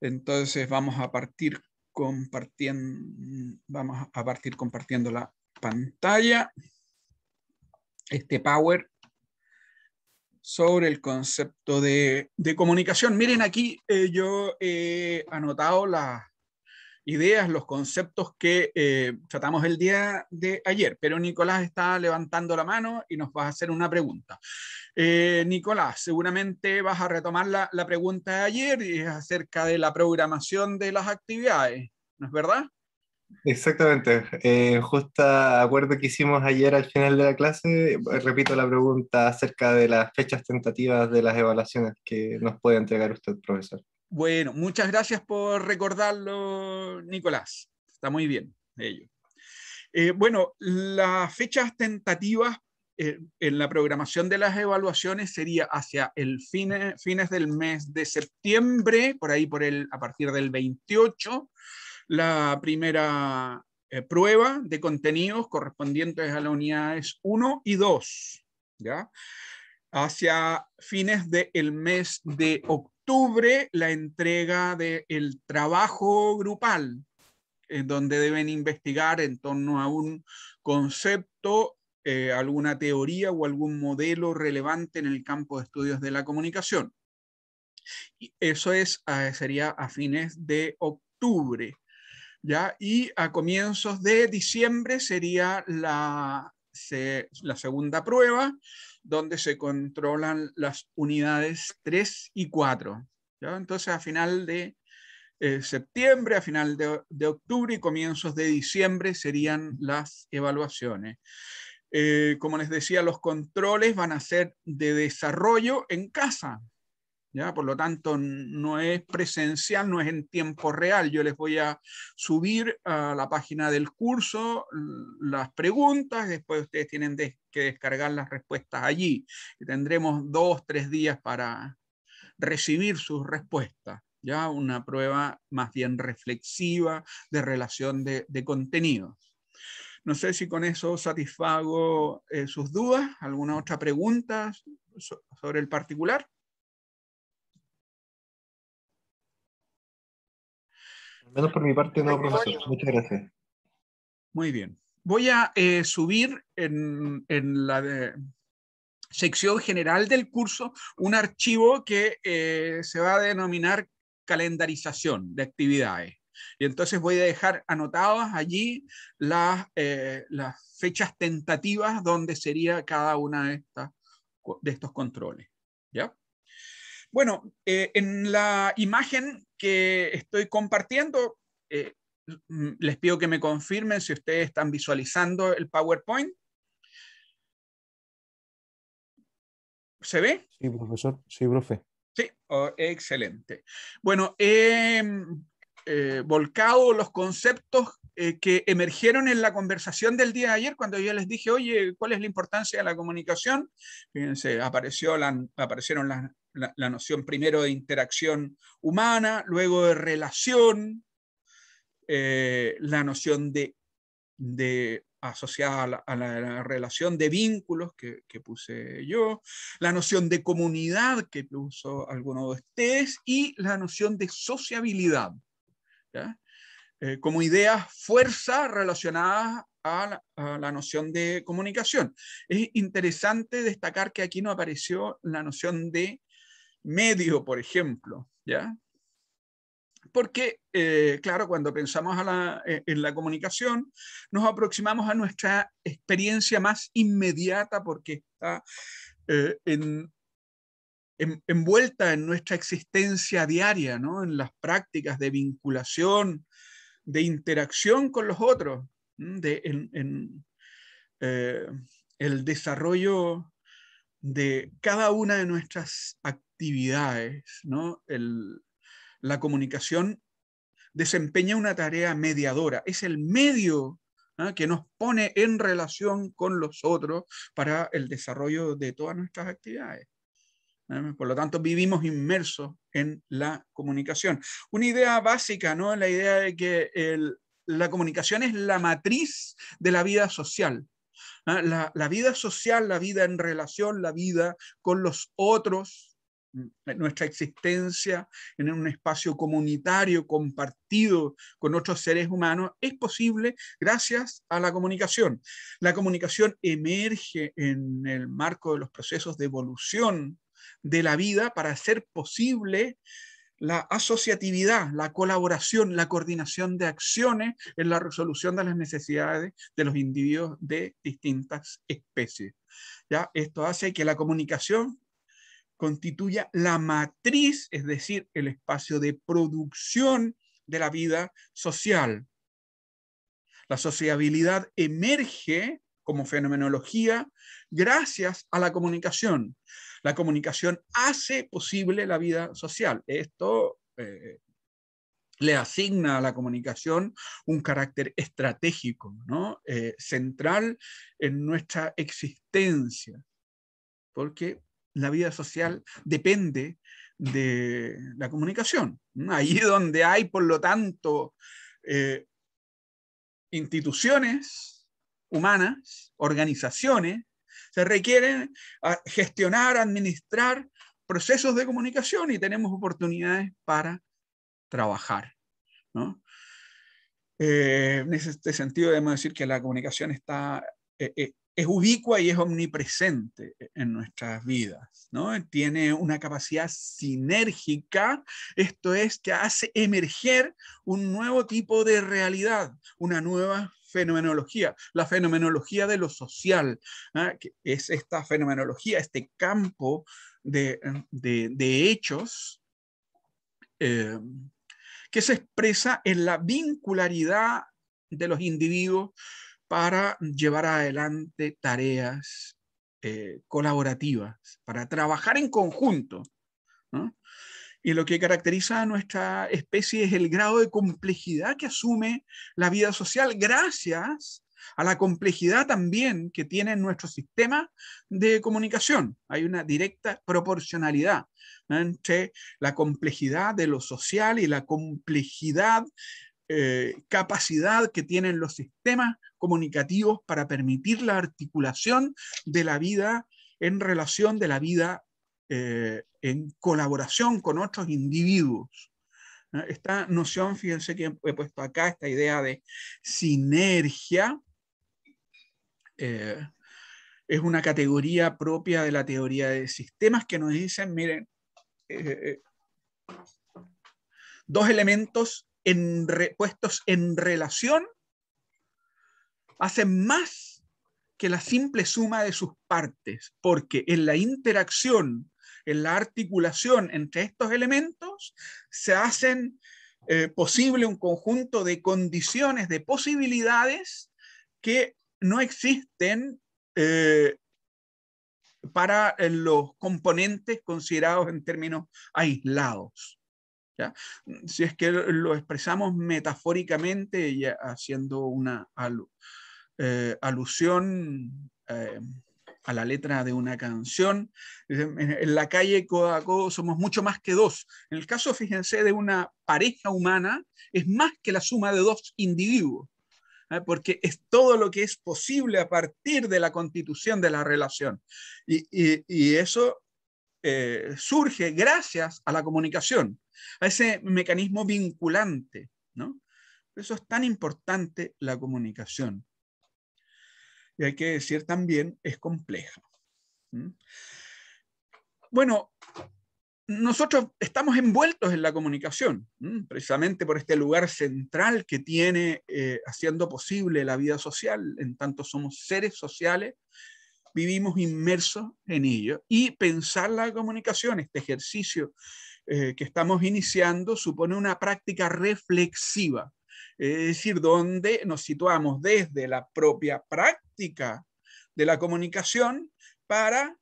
Entonces vamos a partir compartiendo, vamos a partir compartiendo la pantalla, este Power, sobre el concepto de, comunicación. Miren aquí, eh, yo he anotado la, ideas, los conceptos que eh, tratamos el día de ayer, pero Nicolás está levantando la mano y nos va a hacer una pregunta. Eh, Nicolás, seguramente vas a retomar la, pregunta de ayer y es acerca de la programación de las actividades, ¿no es verdad? Exactamente. Eh, justo acuerdo que hicimos ayer al final de la clase, repito la pregunta acerca de las fechas tentativas de las evaluaciones que nos puede entregar usted, profesor. Bueno, muchas gracias por recordarlo, Nicolás. Está muy bien ello. Eh, bueno, las fechas tentativas eh, en la programación de las evaluaciones sería hacia el fines del mes de septiembre, por ahí por el, a partir del 28, la primera eh, prueba de contenidos correspondientes a las unidades 1 y 2, ¿ya? Hacia fines del mes de octubre octubre la entrega del trabajo grupal, en donde deben investigar en torno a un concepto, eh, alguna teoría o algún modelo relevante en el campo de estudios de la comunicación. eso es, ah, sería a fines de octubre. ¿ya? Y a comienzos de diciembre sería la, la segunda prueba donde se controlan las unidades 3 y 4. Entonces, a final de eh, septiembre, a final de, octubre y comienzos de diciembre serían las evaluaciones. Eh, como les decía, los controles van a ser de desarrollo en casa, por lo tanto, no es presencial, no es en tiempo real. Yo les voy a subir a la página del curso las preguntas, después ustedes tienen que descargar las respuestas allí. Y tendremos dos, tres días para recibir sus respuestas. Ya una prueba más bien reflexiva de relación de, contenidos. No sé si con eso satisfago eh, sus dudas, alguna otra pregunta sobre el particular. por mi parte, no, profesor. Muchas gracias. Muy bien. Voy a eh, subir en, la eh, sección general del curso un archivo que eh, se va a denominar calendarización de actividades. Y entonces voy a dejar anotadas allí las, las fechas tentativas donde sería cada una de, estas, de estos controles. ¿ya? Bueno, en la imagen que estoy compartiendo. Eh, les pido que me confirmen si ustedes están visualizando el PowerPoint. ¿Se ve? Sí, profesor. Sí, profe. Sí, oh, excelente. Bueno, eh, eh, volcado los conceptos eh, que emergieron en la conversación del día de ayer, cuando yo les dije, oye, ¿cuál es la importancia de la comunicación? Fíjense, apareció la, aparecieron la, noción primero de interacción humana, luego de relación, eh, la noción de, asociada a la, relación de vínculos que, que, puse yo, la noción de comunidad que puso alguno de ustedes y la noción de sociabilidad. Eh, como ideas, fuerzas relacionadas a la, noción de comunicación. Es interesante destacar que aquí no apareció la noción de medio, por ejemplo, ¿ya? Porque, eh, claro, cuando pensamos e, en la comunicación, nos aproximamos a nuestra experiencia más inmediata porque está eh, en envuelta en nuestra existencia diaria, ¿no? en las prácticas de vinculación, de interacción con los otros, de, en, eh, el desarrollo de cada una de nuestras actividades. ¿no? la comunicación desempeña una tarea mediadora, es el medio ¿ah? que nos pone en relación con los otros para el desarrollo de todas nuestras actividades. ¿eh? Por lo tanto, vivimos inmersos en la comunicación. Una idea básica, ¿no? La idea de que la comunicación es la matriz de la vida social. ¿eh? la vida social, la vida en relación, la vida con los otros, mm, nuestra existencia en un espacio comunitario compartido con otros seres humanos es posible gracias a la comunicación. La comunicación emerge en el marco de los procesos de evolución de la vida para hacer posible la asociatividad, la colaboración, la coordinación de acciones en la resolución de las necesidades de los individuos de distintas especies. ¿Ya? Esto hace que la comunicación constituya la matriz, es decir, el espacio de producción de la vida social. La sociabilidad emerge como fenomenología gracias a la comunicación. La comunicación hace posible la vida social. Esto eh, le asigna a la comunicación un carácter estratégico, ¿no? Eh, central en nuestra existencia, porque la vida social depende de la comunicación. Ahí donde hay, por lo tanto, eh, instituciones humanas, organizaciones, se requieren ah, gestionar, administrar procesos de comunicación y tenemos oportunidades para trabajar. Eh, en este sentido, debemos decir que la comunicación está, eh, eh, es ubicua y es omnipresente en nuestras vidas. ¿no? Tiene una capacidad sinérgica, esto es, que hace emerger un nuevo tipo de realidad, una nueva fenomenología, la fenomenología de lo social, ¿ah? que es esta fenomenología, este campo de, de, hechos eh, que se expresa en la vincularidad de los individuos para llevar adelante tareas eh, colaborativas, para trabajar en conjunto. ¿no? Y lo que caracteriza a nuestra especie es el grado de complejidad que asume la vida social gracias a la complejidad también que tiene nuestro sistema de comunicación. Hay una directa proporcionalidad entre la complejidad de lo social y la complejidad, eh, capacidad que tienen los sistemas comunicativos para permitir la articulación de la vida en relación de la vida eh, en colaboración con otros individuos. Esta noción, fíjense que he puesto acá, esta idea de sinergia, eh, es una categoría propia de la teoría de sistemas que nos dicen, miren, eh, dos elementos puestos en relación hacen más que la simple suma de sus partes, porque en la interacción en la articulación entre estos elementos, se hacen eh, posible un conjunto de condiciones, de posibilidades que no existen eh, para eh, los componentes considerados en términos aislados. Si es que lo expresamos metafóricamente haciendo una alusión a la letra de una canción. Eh, en la calle codo somos mucho más que dos. En el caso, fíjense, de una pareja humana, es más que la suma de dos individuos, ¿eh? porque es todo lo que es posible a partir de la constitución de la relación. Y, eso eh, surge gracias a la comunicación, a ese mecanismo vinculante, ¿no? Por eso es tan importante la comunicación y hay que decir también es compleja. Bueno, nosotros estamos envueltos en la comunicación, precisamente por este lugar central que tiene eh, haciendo posible la vida social. En tanto somos seres sociales, vivimos inmersos en ello. Y pensar la comunicación, este ejercicio eh, que estamos iniciando, supone una práctica reflexiva es decir, donde nos situamos desde la propia práctica de la comunicación para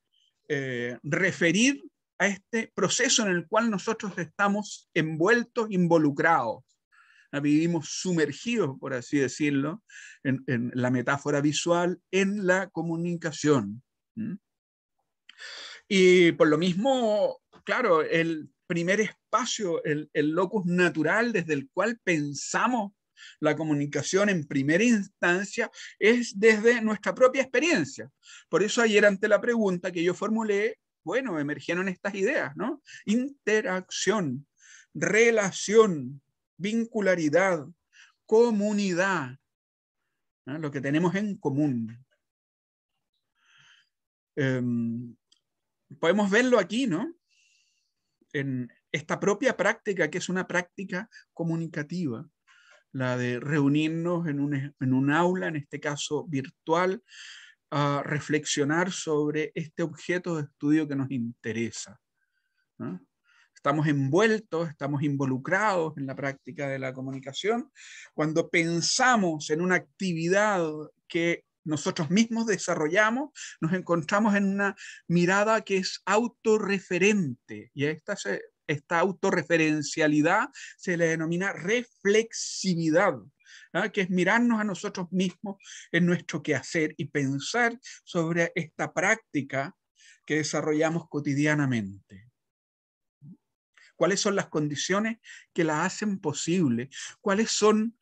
eh, referir a este proceso en el cual nosotros estamos envueltos, involucrados. Ah, vivimos sumergidos, por así decirlo, en, la metáfora visual, en la comunicación. Y por lo mismo, claro, el primer espacio, el, locus natural desde el cual pensamos la comunicación en primera instancia es desde nuestra propia experiencia. Por eso ayer ante la pregunta que yo formulé, bueno, emergieron estas ideas, ¿no? Interacción, relación, vincularidad, comunidad, lo que tenemos en común. Em, podemos verlo aquí, ¿no? en esta propia práctica, que es una práctica comunicativa, la de reunirnos en un, aula, en este caso virtual, a reflexionar sobre este objeto de estudio que nos interesa. Estamos envueltos, estamos involucrados en la práctica de la comunicación. Cuando pensamos en una actividad que nosotros mismos desarrollamos, nos encontramos en una mirada que es autorreferente. Y a esta, autorreferencialidad se le denomina reflexividad, ¿ah? que es mirarnos a nosotros mismos en nuestro quehacer y pensar sobre esta práctica que desarrollamos cotidianamente. ¿Cuáles son las condiciones que la hacen posible? ¿Cuáles son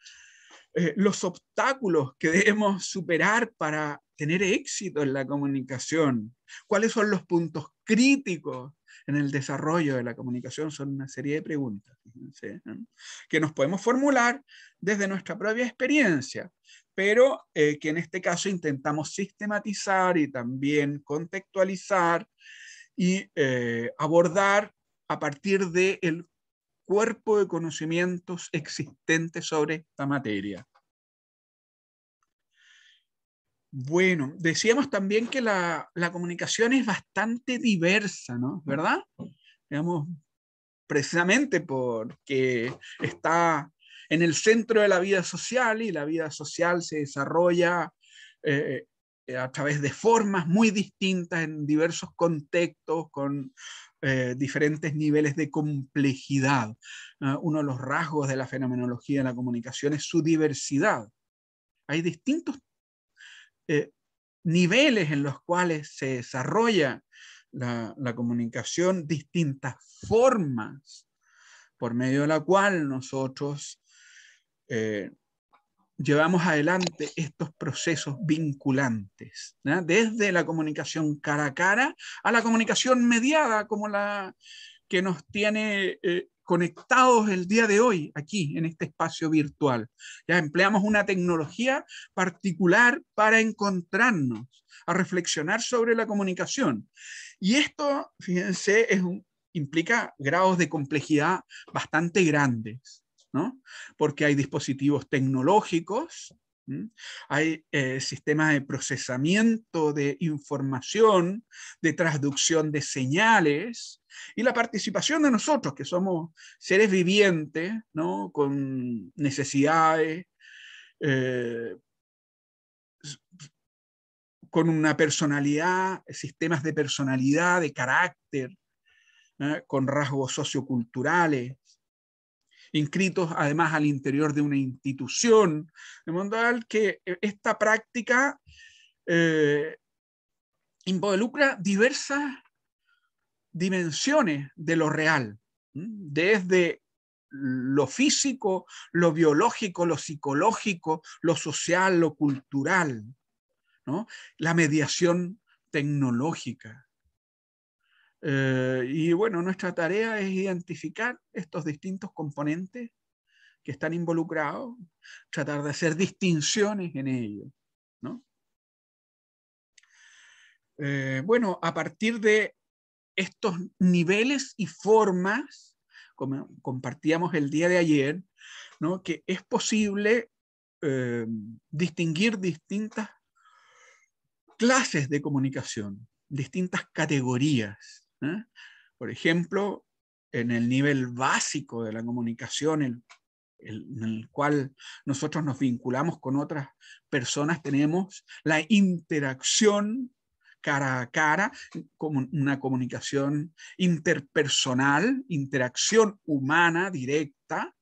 eh, los obstáculos que debemos superar para tener éxito en la comunicación, cuáles son los puntos críticos en el desarrollo de la comunicación, son una serie de preguntas que nos podemos formular desde nuestra propia experiencia, pero eh, que en este caso intentamos sistematizar y también contextualizar y eh, abordar a partir del el cuerpo de conocimientos existentes sobre esta materia. Bueno, decíamos también que la, la comunicación es bastante diversa, ¿no? ¿Verdad? Digamos, precisamente porque está en el centro de la vida social y la vida social se desarrolla eh, eh, a través de formas muy distintas en diversos contextos, con eh, diferentes niveles de complejidad. uno de los rasgos de la fenomenología de la comunicación es su diversidad. Hay distintos eh, niveles en los cuales se desarrolla la, comunicación, distintas formas por medio de la cual nosotros llevamos adelante estos procesos vinculantes, desde la comunicación cara a cara a la comunicación mediada como la que nos tiene eh, conectados el día de hoy aquí en este espacio virtual. Ya empleamos una tecnología particular para encontrarnos, a reflexionar sobre la comunicación. Y esto, fíjense, implica grados de complejidad bastante grandes. Porque hay dispositivos tecnológicos, hay eh, sistemas de procesamiento de información, de traducción de señales, y la participación de nosotros, que somos seres vivientes, con necesidades, eh, con una personalidad, sistemas de personalidad, de carácter, con rasgos socioculturales, inscritos además al interior de una institución, de modo que eh, esta práctica eh, involucra diversas dimensiones de lo real, desde lo físico, lo biológico, lo psicológico, lo social, lo cultural, la mediación tecnológica, eh, y bueno, nuestra tarea es identificar estos distintos componentes que están involucrados, tratar de hacer distinciones en ellos. ¿no? Eh, bueno, a partir de estos niveles y formas, como compartíamos el día de ayer, que es posible eh, distinguir distintas clases de comunicación, distintas categorías. ¿eh? Por ejemplo, en el nivel básico de la comunicación, en el cual nosotros nos vinculamos con otras personas, tenemos la interacción cara a cara, como una comunicación interpersonal, interacción humana directa,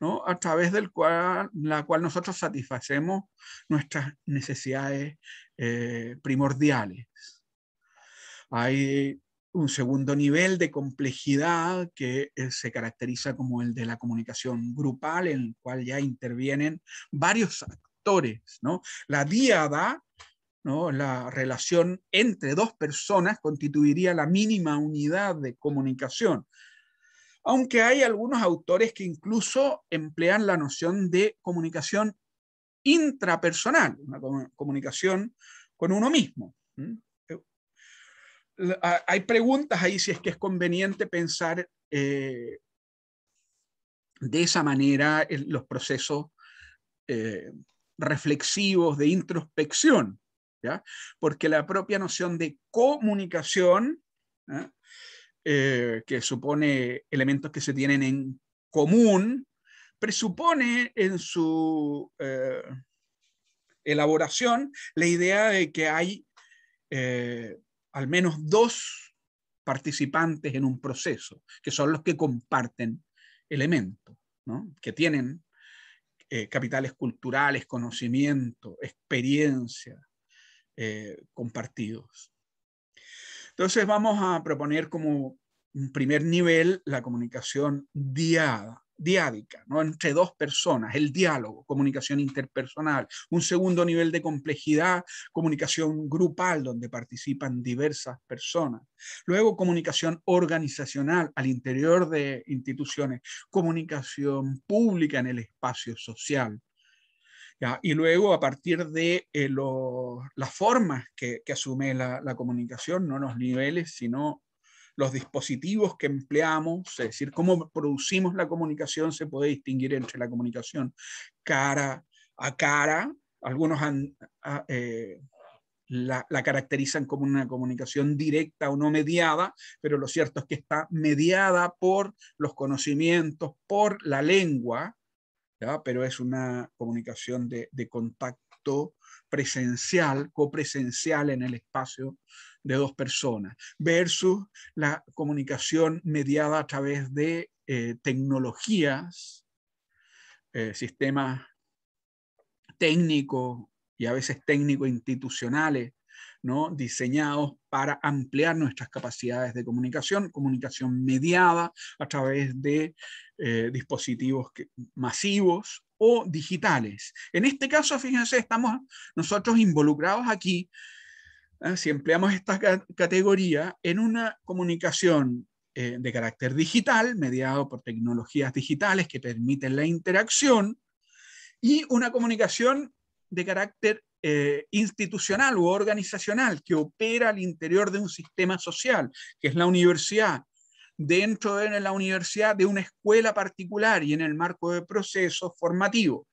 ¿no? a través del cual, la cual nosotros satisfacemos nuestras necesidades eh, primordiales. Hay un segundo nivel de complejidad que eh, se caracteriza como el de la comunicación grupal, en el cual ya intervienen varios actores, ¿no? La diada, ¿no? La relación entre dos personas constituiría la mínima unidad de comunicación. Aunque hay algunos autores que incluso emplean la noción de comunicación intrapersonal, una comunicación con uno mismo. Ah, hay preguntas ahí si es que es conveniente pensar eh, de esa manera los procesos eh, reflexivos de introspección, porque la propia noción de comunicación, ¿eh? que supone elementos que se tienen en común, presupone en su elaboración la idea de que hay al menos dos participantes en un proceso, que son los que comparten elementos, que tienen eh, capitales culturales, conocimiento, experiencia eh, compartidos. Entonces vamos a proponer como un primer nivel la comunicación diada, diádica, ¿no? entre dos personas, el diálogo, comunicación interpersonal, un segundo nivel de complejidad, comunicación grupal, donde participan diversas personas, luego comunicación organizacional al interior de instituciones, comunicación pública en el espacio social. Y luego, a partir de eh, las formas que, asume la, la, comunicación, no los niveles, sino los dispositivos que empleamos, es decir, cómo producimos la comunicación, se puede distinguir entre la comunicación cara a cara. Algunos ah, eh, la, caracterizan como una comunicación directa o no mediada, pero lo cierto es que está mediada por los conocimientos, por la lengua, pero es una comunicación de, de contacto presencial, copresencial en el espacio de dos personas versus la comunicación mediada a través de eh, tecnologías, eh, sistemas técnicos y a veces técnico institucionales, ¿no? diseñados para ampliar nuestras capacidades de comunicación, comunicación mediada a través de eh, dispositivos masivos o digitales. En este caso, fíjense, estamos nosotros involucrados aquí ¿eh? si empleamos esta categoría en una comunicación eh, de carácter digital, mediado por tecnologías digitales que permiten la interacción, y una comunicación de carácter eh, institucional o organizacional que opera al interior de un sistema social, que es la universidad, dentro de la universidad de una escuela particular y en el marco de procesos formativos.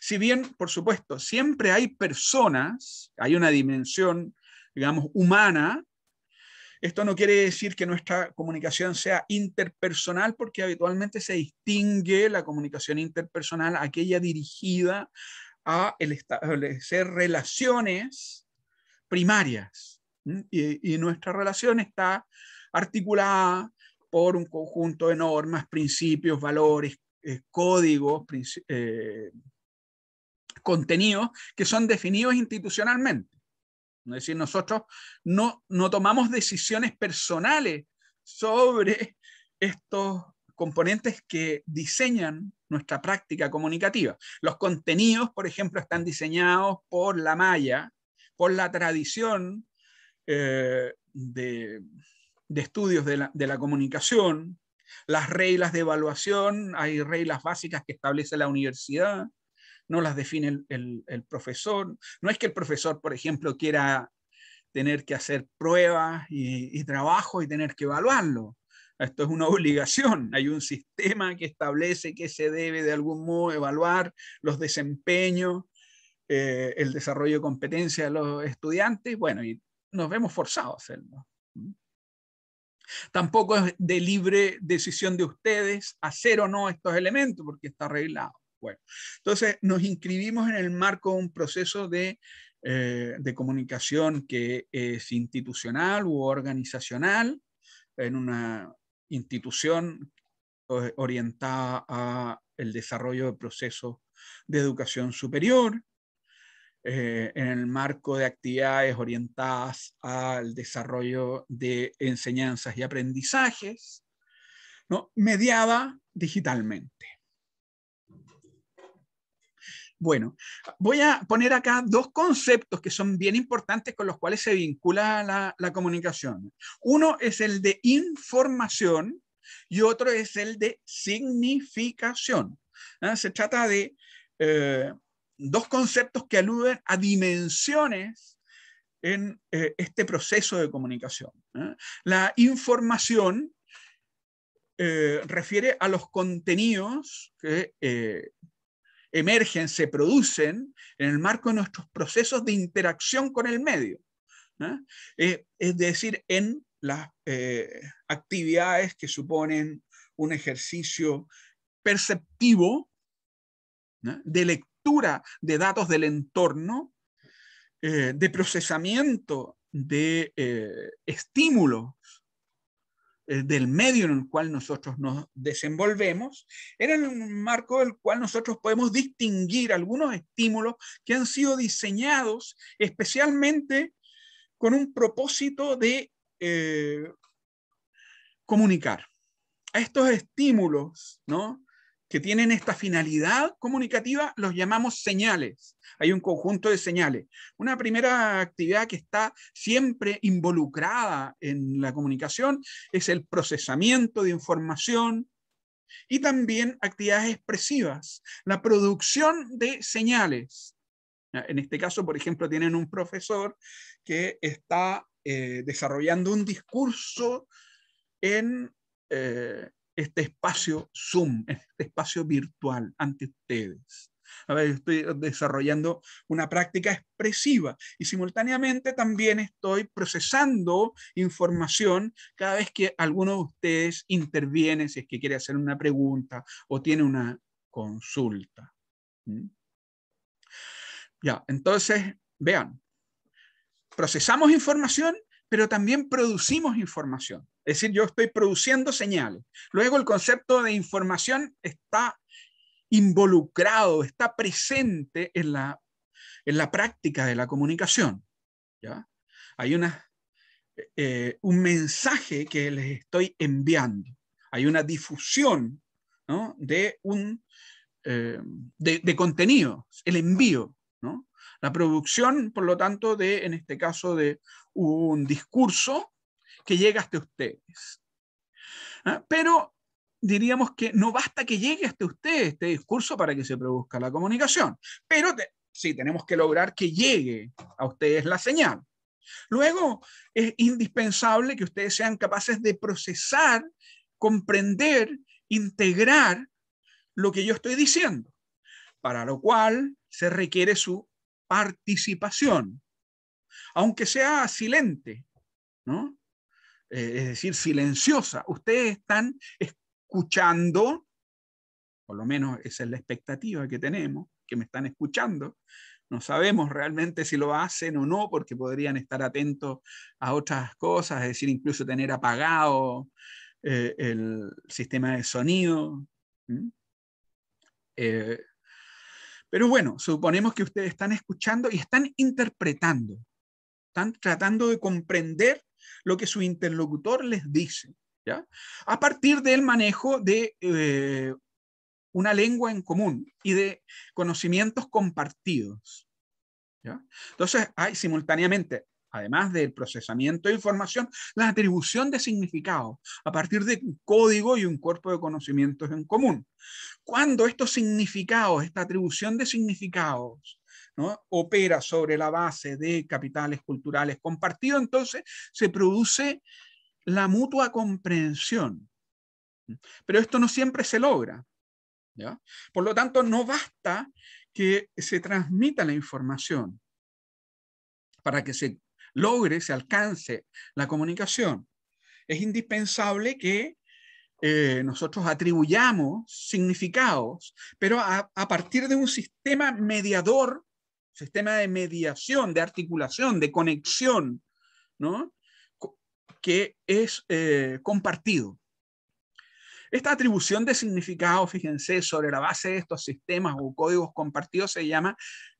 Si bien, por supuesto, siempre hay personas, hay una dimensión, digamos, humana, esto no quiere decir que nuestra comunicación sea interpersonal, porque habitualmente se distingue la comunicación interpersonal, aquella dirigida a establecer relaciones primarias. Y, y, nuestra relación está articulada por un conjunto de normas, principios, valores, eh, códigos, eh, contenidos que son definidos institucionalmente. Es decir, nosotros no, tomamos decisiones personales sobre estos componentes que diseñan nuestra práctica comunicativa. Los contenidos, por ejemplo, están diseñados por la malla, por la tradición eh, de, estudios de la, de la comunicación, las reglas de evaluación, hay reglas básicas que establece la universidad, no las define el, profesor. No es que el profesor, por ejemplo, quiera tener que hacer pruebas y, trabajo y tener que evaluarlo. Esto es una obligación. Hay un sistema que establece que se debe de algún modo evaluar los desempeños, eh, el desarrollo de competencia de los estudiantes. Bueno, y nos vemos forzados a hacerlo. Tampoco es de libre decisión de ustedes hacer o no estos elementos, porque está arreglado. Bueno, entonces nos inscribimos en el marco de un proceso de, eh, de comunicación que es institucional u organizacional, en una institución pues, orientada al desarrollo de procesos de educación superior, eh, en el marco de actividades orientadas al desarrollo de enseñanzas y aprendizajes, ¿no? mediada digitalmente. Bueno, voy a poner acá dos conceptos que son bien importantes con los cuales se vincula la, comunicación. Uno es el de información y otro es el de significación. Se trata de eh, dos conceptos que aluden a dimensiones en eh, este proceso de comunicación. ¿eh? La información eh, refiere a los contenidos que emergen, se producen en el marco de nuestros procesos de interacción con el medio. es decir, en las actividades que suponen un ejercicio perceptivo de lectura de datos del entorno, eh, de procesamiento de eh, estímulos eh, del medio en el cual nosotros nos desenvolvemos, era un marco del cual nosotros podemos distinguir algunos estímulos que han sido diseñados especialmente con un propósito de comunicar. A estos estímulos, ¿no? que tienen esta finalidad comunicativa los llamamos señales. Hay un conjunto de señales. Una primera actividad que está siempre involucrada en la comunicación es el procesamiento de información y también actividades expresivas, la producción de señales. En este caso, por ejemplo, tienen un profesor que está eh, desarrollando un discurso en... Eh, este espacio Zoom, este espacio virtual ante ustedes. A ver, estoy desarrollando una práctica expresiva y simultáneamente también estoy procesando información cada vez que alguno de ustedes interviene, si es que quiere hacer una pregunta o tiene una consulta. ¿Mm? Ya, entonces, vean, procesamos información pero también producimos información. Es decir, yo estoy produciendo señales. Luego el concepto de información está involucrado, está presente en la, en la práctica de la comunicación. Hay una, eh, eh, un mensaje que les estoy enviando. Hay una difusión de, un, eh, de, de contenido, el envío. La producción, por lo tanto, de, en este caso, de un discurso que llega hasta ustedes. ¿Ah? Pero diríamos que no basta que llegue hasta ustedes este discurso para que se produzca la comunicación, pero sí tenemos que lograr que llegue a ustedes la señal. Luego, es indispensable que ustedes sean capaces de procesar, comprender, integrar lo que yo estoy diciendo, para lo cual se requiere su participación, aunque sea silente, eh, es decir, silenciosa. Ustedes están escuchando, por lo menos esa es la expectativa que tenemos, que me están escuchando. No sabemos realmente si lo hacen o no, porque podrían estar atentos a otras cosas, es decir, incluso tener apagado eh, el sistema de sonido. Pero bueno, suponemos que ustedes están escuchando y están interpretando, están tratando de comprender lo que su interlocutor les dice, ¿ya? A partir del manejo de eh, una lengua en común y de conocimientos compartidos. ¿ya? Entonces hay simultáneamente además del procesamiento de información, la atribución de significados a partir de un código y un cuerpo de conocimientos en común. Cuando estos significados, esta atribución de significados, opera sobre la base de capitales culturales compartidos, entonces se produce la mutua comprensión. Pero esto no siempre se logra. Por lo tanto, no basta que se transmita la información para que se logre, se alcance la comunicación, es indispensable que eh, nosotros atribuyamos significados, pero a, partir de un sistema mediador, sistema de mediación, de articulación, de conexión, ¿no? que es eh, compartido. Esta atribución de significados, fíjense, sobre la base de estos sistemas o códigos compartidos se llama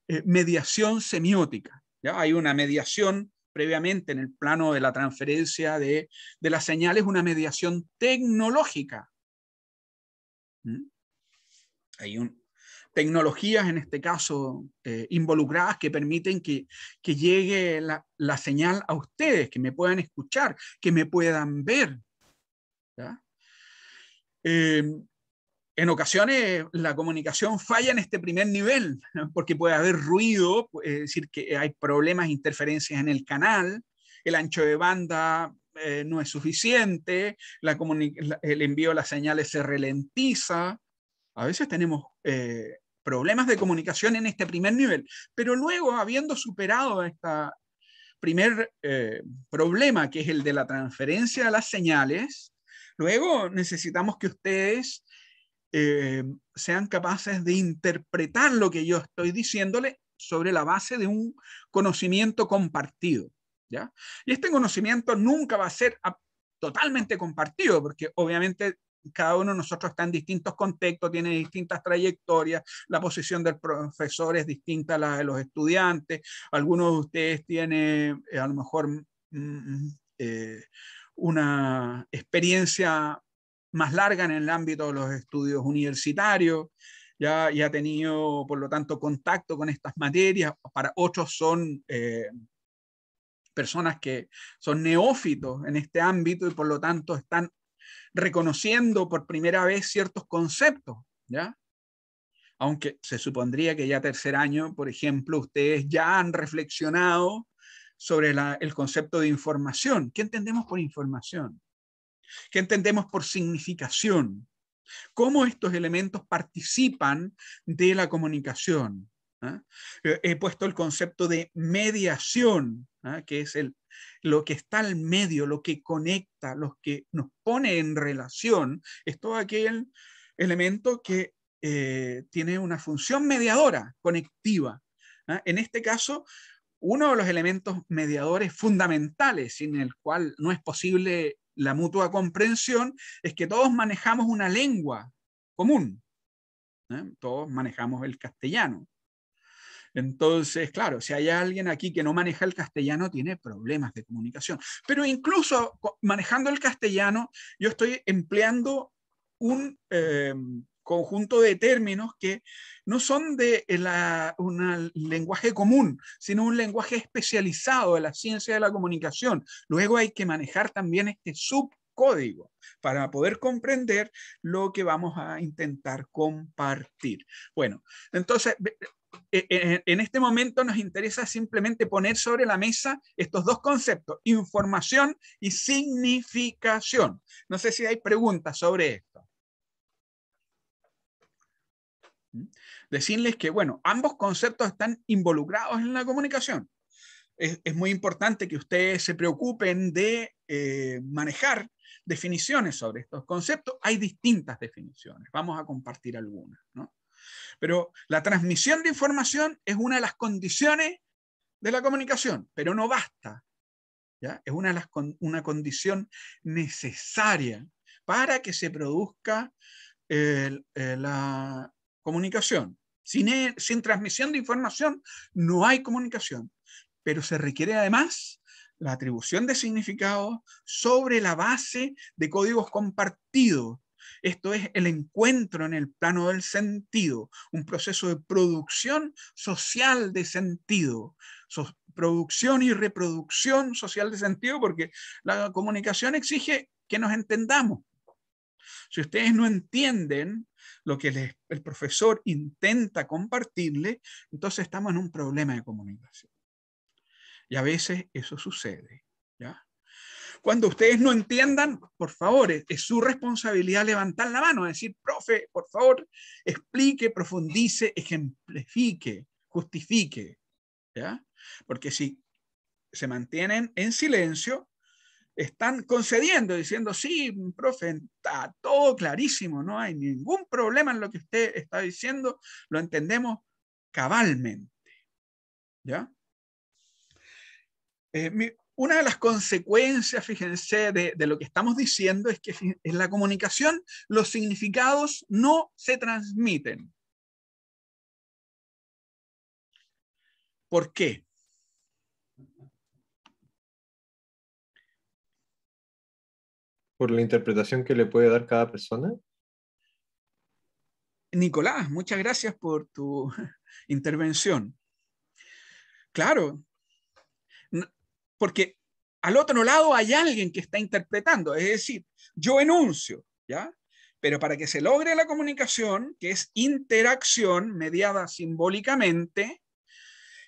eh, mediación semiótica. ¿ya? Hay una mediación previamente en el plano de la transferencia de, de las señales una mediación tecnológica. ¿Mm? Hay tecnologías, en este caso, eh, involucradas que permiten que, que llegue la, la, señal a ustedes, que me puedan escuchar, que me puedan ver. Eh, en ocasiones la comunicación falla en este primer nivel, porque puede haber ruido, es decir, que hay problemas, interferencias en el canal, el ancho de banda eh, no es suficiente, el envío de las señales se ralentiza. A veces tenemos eh, problemas de comunicación en este primer nivel, pero luego, habiendo superado este primer eh, problema, que es el de la transferencia de las señales, luego necesitamos que ustedes eh, sean capaces de interpretar lo que yo estoy diciéndole sobre la base de un conocimiento compartido. ¿ya? Y este conocimiento nunca va a ser totalmente compartido, porque obviamente cada uno de nosotros está en distintos contextos, tiene distintas trayectorias, la posición del profesor es distinta a la de los estudiantes, algunos de ustedes tienen eh, a lo mejor mm, mm, eh, una experiencia más larga en el ámbito de los estudios universitarios, ya, ya ha tenido, por lo tanto, contacto con estas materias, para otros son eh, personas que son neófitos en este ámbito y por lo tanto están reconociendo por primera vez ciertos conceptos, ¿ya? Aunque se supondría que ya tercer año, por ejemplo, ustedes ya han reflexionado sobre el concepto de información. ¿Qué entendemos por información? ¿Qué entendemos por significación? ¿Cómo estos elementos participan de la comunicación? ¿ah? Eh, he puesto el concepto de mediación, ¿ah? que es el, lo que está al medio, lo que conecta, lo que nos pone en relación. Es todo aquel elemento que eh, tiene una función mediadora, conectiva. ¿ah? En este caso, uno de los elementos mediadores fundamentales sin el cual no es posible la mutua comprensión es que todos manejamos una lengua común. ¿eh? Todos manejamos el castellano. Entonces, claro, si hay alguien aquí que no maneja el castellano, tiene problemas de comunicación. Pero incluso manejando el castellano, yo estoy empleando un, eh, conjunto de términos que no son de eh, un ah, lenguaje común, sino un lenguaje especializado de la ciencia de la comunicación. Luego hay que manejar también este subcódigo para poder comprender lo que vamos a intentar compartir. Bueno, entonces, e, e, e, en este momento nos interesa simplemente poner sobre la mesa estos dos conceptos, información y significación. No sé si hay preguntas sobre esto. Decirles que, bueno, ambos conceptos están involucrados en la comunicación. Es, muy importante que ustedes se preocupen de eh, manejar definiciones sobre estos conceptos. Hay distintas definiciones, vamos a compartir algunas. Pero la transmisión de información es una de las condiciones de la comunicación, pero no basta. Es una, de las una condición necesaria para que se produzca eh, la, comunicación. Sin, transmisión de información no hay comunicación, pero se requiere además la atribución de significados sobre la base de códigos compartidos. Esto es el encuentro en el plano del sentido, un proceso de producción social de sentido, producción y reproducción social de sentido, porque la comunicación exige que nos entendamos. Si ustedes no entienden lo que el, profesor intenta compartirle, entonces estamos en un problema de comunicación. Y a veces eso sucede. Cuando ustedes no entiendan, por favor, es, su responsabilidad levantar la mano, decir, profe, por favor, explique, profundice, ejemplifique, justifique. Porque si se mantienen en silencio, están concediendo, diciendo, sí, profe, está todo clarísimo, no hay ningún problema en lo que usted está diciendo, lo entendemos cabalmente. ¿Ya? Eh, una de las consecuencias, fíjense, de, lo que estamos diciendo es que en la comunicación los significados no se transmiten. ¿Por qué? por la interpretación que le puede dar cada persona. Nicolás, muchas gracias por tu intervención. Claro, porque al otro lado hay alguien que está interpretando, es decir, yo enuncio, ¿ya? Pero para que se logre la comunicación, que es interacción mediada simbólicamente,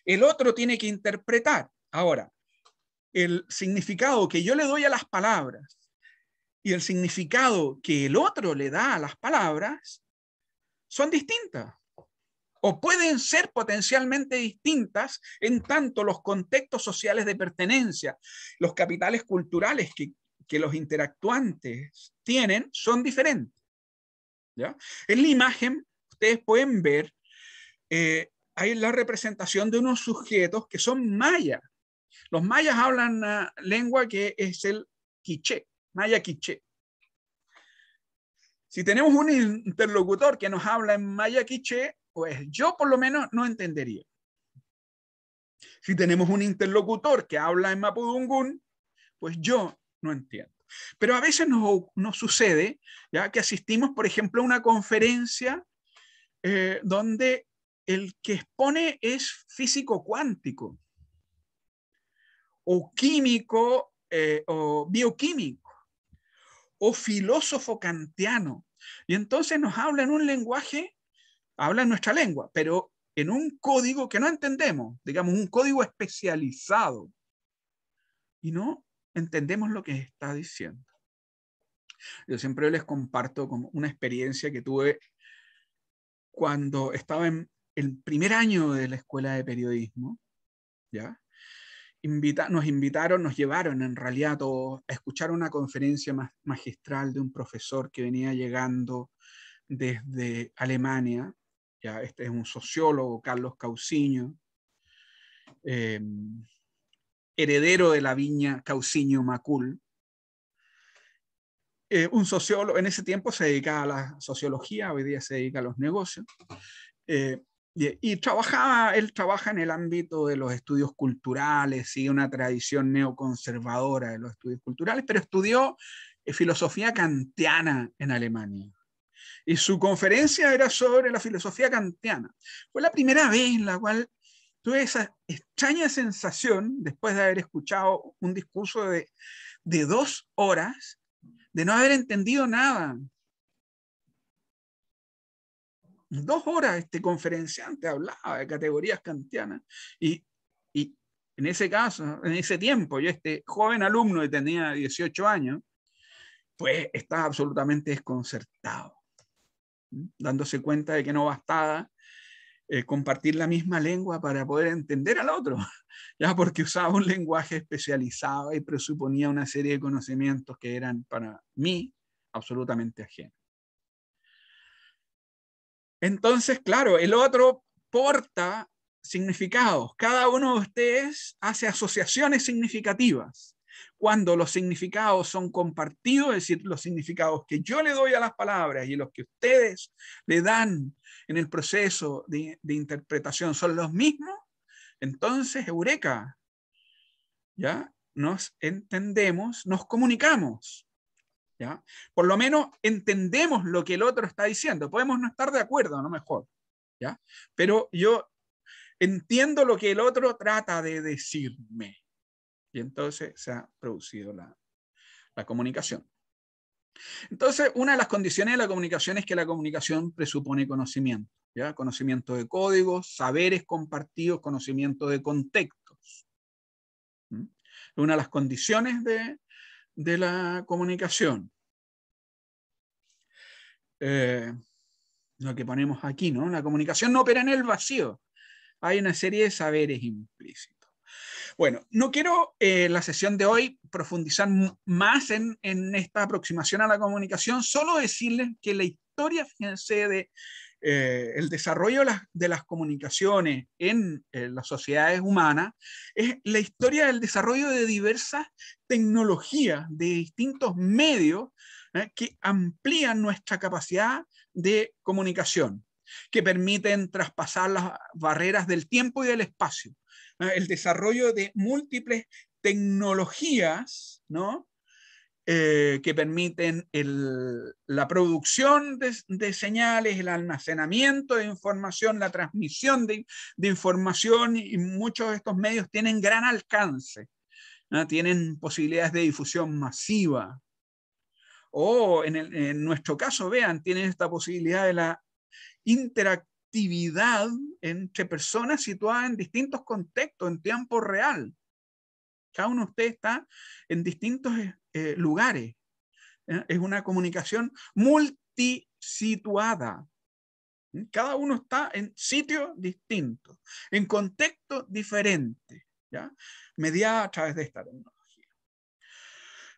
el otro tiene que interpretar. Ahora, el significado que yo le doy a las palabras y el significado que el otro le da a las palabras son distintas o pueden ser potencialmente distintas en tanto los contextos sociales de pertenencia, los capitales culturales que, que los interactuantes tienen son diferentes. ¿ya? En la imagen, ustedes pueden ver, eh, hay la representación de unos sujetos que son mayas. Los mayas hablan una lengua que es el quiché. Maya Si tenemos un interlocutor que nos habla en maya quiche, pues yo por lo menos no entendería. Si tenemos un interlocutor que habla en mapudungún, pues yo no entiendo. Pero a veces nos, sucede ya que asistimos, por ejemplo, a una conferencia eh, donde el que expone es físico cuántico o químico eh, o bioquímico o filósofo kantiano. Y entonces nos habla en un lenguaje, habla en nuestra lengua, pero en un código que no entendemos, digamos, un código especializado. Y no entendemos lo que está diciendo. Yo siempre les comparto como una experiencia que tuve cuando estaba en el primer año de la escuela de periodismo, ¿ya? nos invitaron, nos llevaron en realidad a escuchar una conferencia magistral de un profesor que venía llegando desde Alemania. Ya, este es un sociólogo, Carlos Cauciño, em, heredero de la viña Cauciño Macul. Eh, un sociólogo, en ese tiempo se dedicaba a la sociología, hoy día se dedica a los negocios. Eh, y, trabajaba, él trabaja en el ámbito de los estudios culturales, y una tradición neoconservadora de los estudios culturales, pero estudió eh, filosofía kantiana en Alemania. Y su conferencia era sobre la filosofía kantiana. Fue la primera vez en la cual tuve esa extraña sensación, después de haber escuchado un discurso de, de dos horas, de no haber entendido nada, dos horas este conferenciante hablaba de categorías kantianas y, en ese caso, en ese tiempo, yo este joven alumno que tenía 18 años, pues estaba absolutamente desconcertado, dándose cuenta de que no bastaba eh, compartir la misma lengua para poder entender al otro, ya porque usaba un lenguaje especializado y presuponía una serie de conocimientos que eran para mí absolutamente ajenos. Entonces, claro, el otro porta significados. Cada uno de ustedes hace asociaciones significativas. Cuando los significados son compartidos, es decir, los significados que yo le doy a las palabras y los que ustedes le dan en el proceso de, de interpretación son los mismos, entonces, eureka, ¿ya? Nos entendemos, nos comunicamos. Por lo menos entendemos lo que el otro está diciendo. Podemos no estar de acuerdo, a lo mejor, Pero yo entiendo lo que el otro trata de decirme. Y entonces se ha producido la, comunicación. Entonces, una de las condiciones de la comunicación es que la comunicación presupone conocimiento, ¿ya? Conocimiento de códigos, saberes compartidos, conocimiento de contextos. ¿Mm? Una de las condiciones de la comunicación. Eh, lo que ponemos aquí, ¿no? La comunicación no opera en el vacío. Hay una serie de saberes implícitos. Bueno, no quiero eh, la sesión de hoy profundizar más en, en, esta aproximación a la comunicación, solo decirles que la historia, fíjense, de eh, el desarrollo de las, comunicaciones en eh, las sociedades humanas es la historia del desarrollo de diversas tecnologías, de distintos medios ¿eh? que amplían nuestra capacidad de comunicación, que permiten traspasar las barreras del tiempo y del espacio. el desarrollo de múltiples tecnologías, ¿no? Eh, que permiten la producción de, señales, el almacenamiento de información, la transmisión de, información y muchos de estos medios tienen gran alcance, tienen posibilidades de difusión masiva. O en nuestro caso, vean, tienen esta posibilidad de la interactividad entre personas situadas en distintos contextos, en tiempo real. Cada uno de ustedes está en distintos eh, eh, lugares. Es una comunicación multisituada. Cada uno está en sitios distintos, en contextos diferentes, ¿ya? mediada a través de esta tecnología.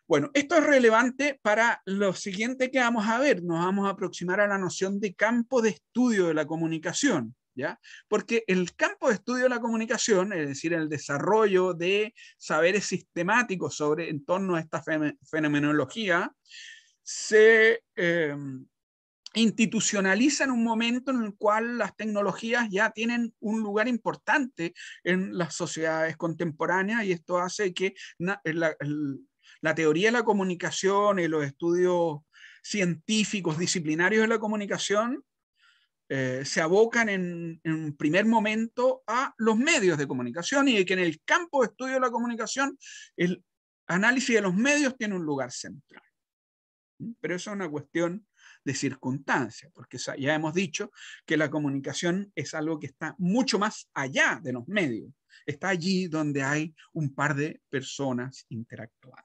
Bueno, esto es relevante para lo siguiente que vamos a ver. Nos vamos a aproximar a la noción de campo de estudio de la comunicación. Porque el campo de estudio de la comunicación, es decir, el desarrollo de saberes sistemáticos sobre en torno a esta fenomenología, se em, institucionaliza en un momento en el cual las tecnologías ya tienen un lugar importante en las sociedades contemporáneas y esto hace que eh, la teoría de la comunicación y los estudios científicos disciplinarios de la comunicación eh, se abocan en, un primer momento a los medios de comunicación y que en el campo de estudio de la comunicación el análisis de los medios tiene un lugar central. ¿Mm? Pero eso es una cuestión de circunstancia, porque ya hemos dicho que la comunicación es algo que está mucho más allá de los medios, está allí donde hay un par de personas interactuando.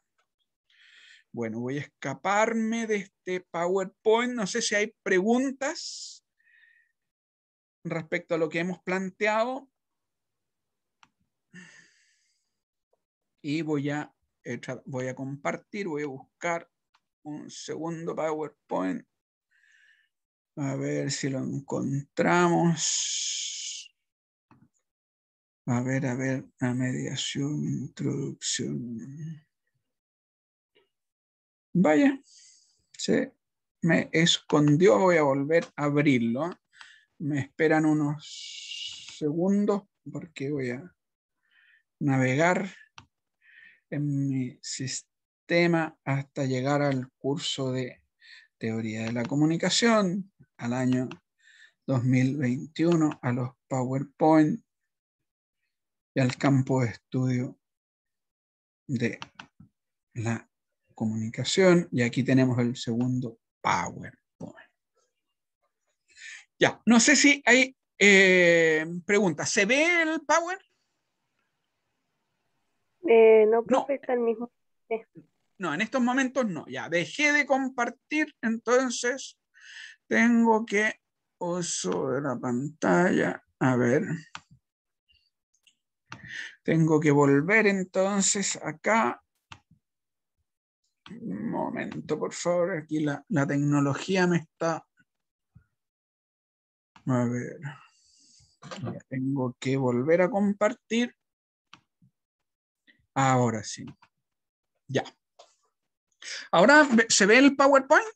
Bueno, voy a escaparme de este PowerPoint, no sé si hay preguntas respecto a lo que hemos planteado. Y voy a, eh, voy a compartir, voy a buscar un segundo PowerPoint. A ver si lo encontramos. A ver, a ver, la mediación, introducción. Vaya, se me escondió. Voy a volver a abrirlo me esperan unos segundos porque voy a navegar en mi sistema hasta llegar al curso de teoría de la comunicación al año 2021, a los PowerPoint y al campo de estudio de la comunicación. Y aquí tenemos el segundo PowerPoint. Ya, no sé si hay eh, preguntas. ¿Se ve el power? Eh, no, está el mismo. No, en estos momentos no. Ya, dejé de compartir, entonces tengo que o de la pantalla. A ver. Tengo que volver entonces acá. Un momento, por favor. Aquí la, la tecnología me está a ver. tengo que volver a compartir. Ahora sí. Ya. Ahora, ¿se ve el PowerPoint?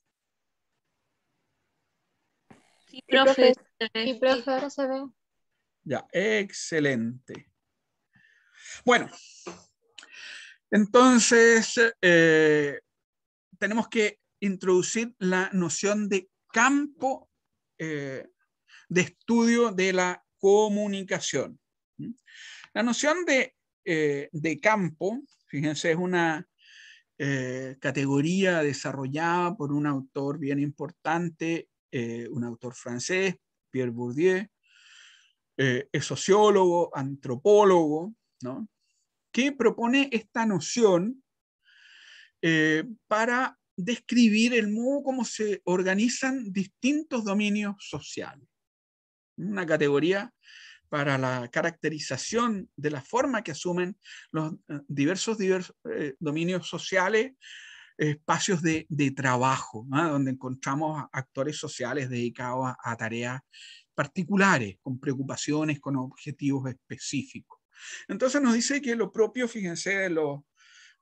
Sí, profe. Sí, profe, se ve. Ya, excelente. Bueno, entonces eh, tenemos que introducir la noción de campo eh, de estudio de la comunicación. La noción de, eh, campo, fíjense, es una eh, categoría desarrollada por un autor bien importante, eh, un autor francés, Pierre Bourdieu, es sociólogo, antropólogo, que propone esta noción para describir el modo como se organizan distintos dominios sociales una categoría para la caracterización de la forma que asumen los eh, diversos, diversos eh, dominios sociales, espacios de, trabajo, donde encontramos actores sociales dedicados a, a tareas particulares, con preocupaciones, con objetivos específicos. Entonces nos dice que lo propio, fíjense, de los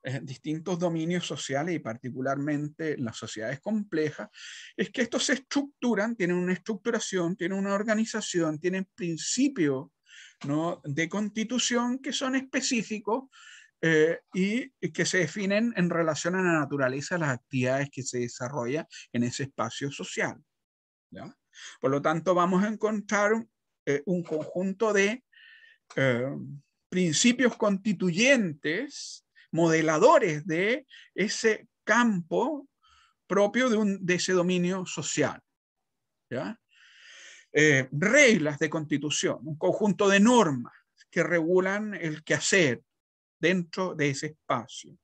eh, distintos dominios sociales y particularmente las sociedades complejas, es que estos se estructuran, tienen una estructuración, tienen una organización, tienen principios de constitución que son específicos eh, y que se definen en relación a la naturaleza de las actividades que se desarrollan en ese espacio social. Por lo tanto, vamos a encontrar eh, un conjunto de principios constituyentes modeladores de ese campo propio de, un, de ese dominio social. ¿ya? Eh, reglas de constitución, un conjunto de normas que regulan el quehacer dentro de ese espacio.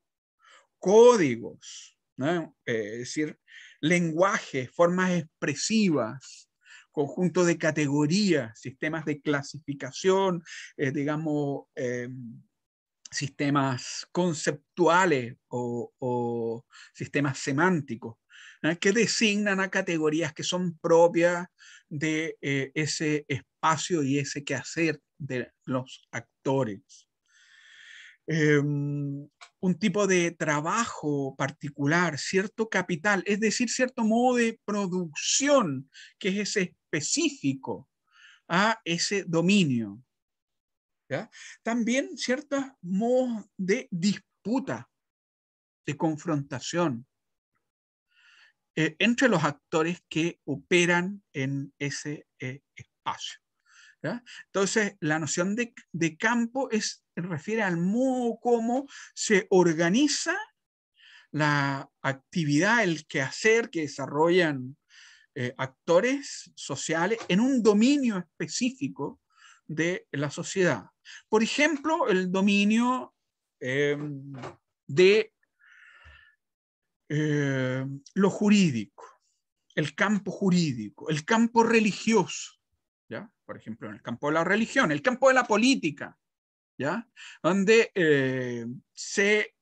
Códigos, eh, es decir, lenguajes, formas expresivas, conjunto de categorías, sistemas de clasificación, eh, digamos, sistemas conceptuales o, sistemas semánticos ¿eh? que designan a categorías que son propias de eh, ese espacio y ese quehacer de los actores. Em, un tipo de trabajo particular, cierto capital, es decir, cierto modo de producción que es específico a ese dominio. También ciertos modos de disputa, de confrontación eh, entre los actores que operan en ese eh, espacio. Entonces, la noción de, campo refiere al modo como se organiza la actividad, el quehacer que desarrollan eh, actores sociales en un dominio específico de la sociedad. Por ejemplo, el dominio eh, de eh, lo jurídico, el campo jurídico, el campo religioso, ¿ya? por ejemplo, en el campo de la religión, el campo de la política, ¿ya? donde eh, se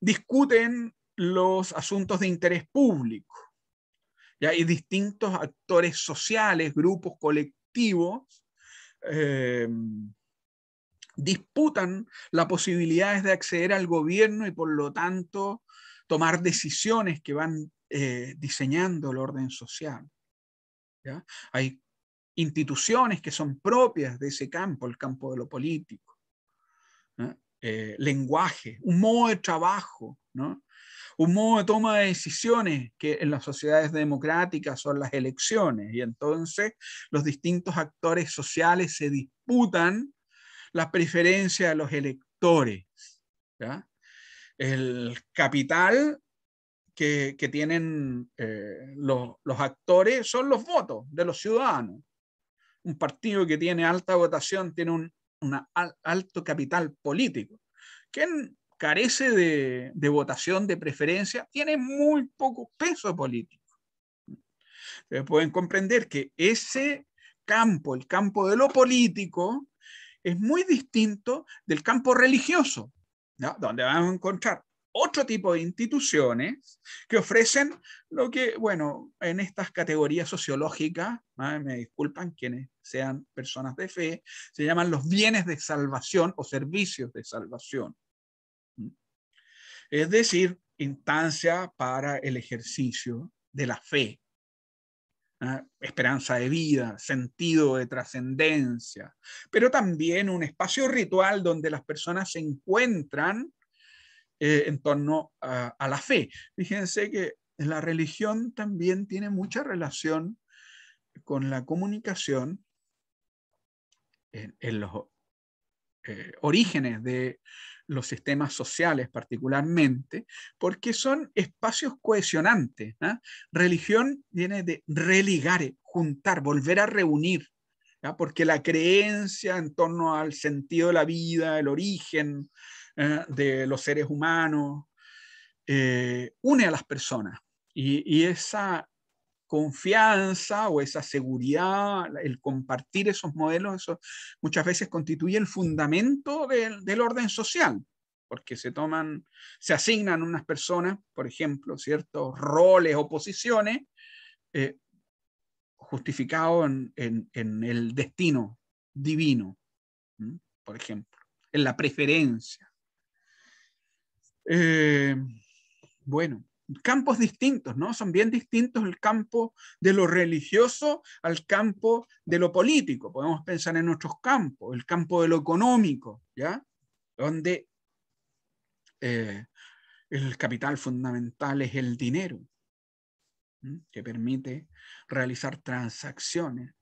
discuten los asuntos de interés público ¿ya? y distintos actores sociales, grupos colectivos Em, disputan las posibilidades de acceder al gobierno y por lo tanto tomar decisiones que van eh, diseñando el orden social. Hay instituciones que son propias de ese campo, el campo de lo político. Eh, lenguaje, un modo de trabajo, ¿no? un modo de toma de decisiones que en las sociedades democráticas son las elecciones. Y entonces los distintos actores sociales se disputan las preferencias de los electores. El capital que, tienen eh, los, actores son los votos de los ciudadanos. Un partido que tiene alta votación tiene un, alto capital político. ¿Quién carece de, votación, de preferencia, tiene muy poco peso político. Ustedes pueden comprender que ese campo, el campo de lo político, es muy distinto del campo religioso, ¿no? donde vamos a encontrar otro tipo de instituciones que ofrecen lo que, bueno, en estas categorías sociológicas, me disculpan quienes sean personas de fe, se llaman los bienes de salvación o servicios de salvación es decir, instancia para el ejercicio de la fe, ah, esperanza de vida, sentido de trascendencia, pero también un espacio ritual donde las personas se encuentran eh, en torno a, la fe. Fíjense que la religión también tiene mucha relación con la comunicación en, los eh, orígenes de los sistemas sociales particularmente, porque son espacios cohesionantes. ¿ah? Religión viene de religar juntar, volver a reunir, porque la creencia en torno al sentido de la vida, el origen ¿eh? de los seres humanos, eh, une a las personas. Y, y esa confianza o esa seguridad, el compartir esos modelos, muchas veces constituye el fundamento del, orden social, porque se toman, se asignan unas personas, por ejemplo, ciertos roles o posiciones eh, justificados en, el destino divino, por ejemplo, en la preferencia. Eh, bueno, campos distintos, ¿no? Son bien distintos el campo de lo religioso al campo de lo político. Podemos pensar en otros campos, el campo de lo económico, ¿ya? Donde eh, el capital fundamental es el dinero, que permite realizar transacciones.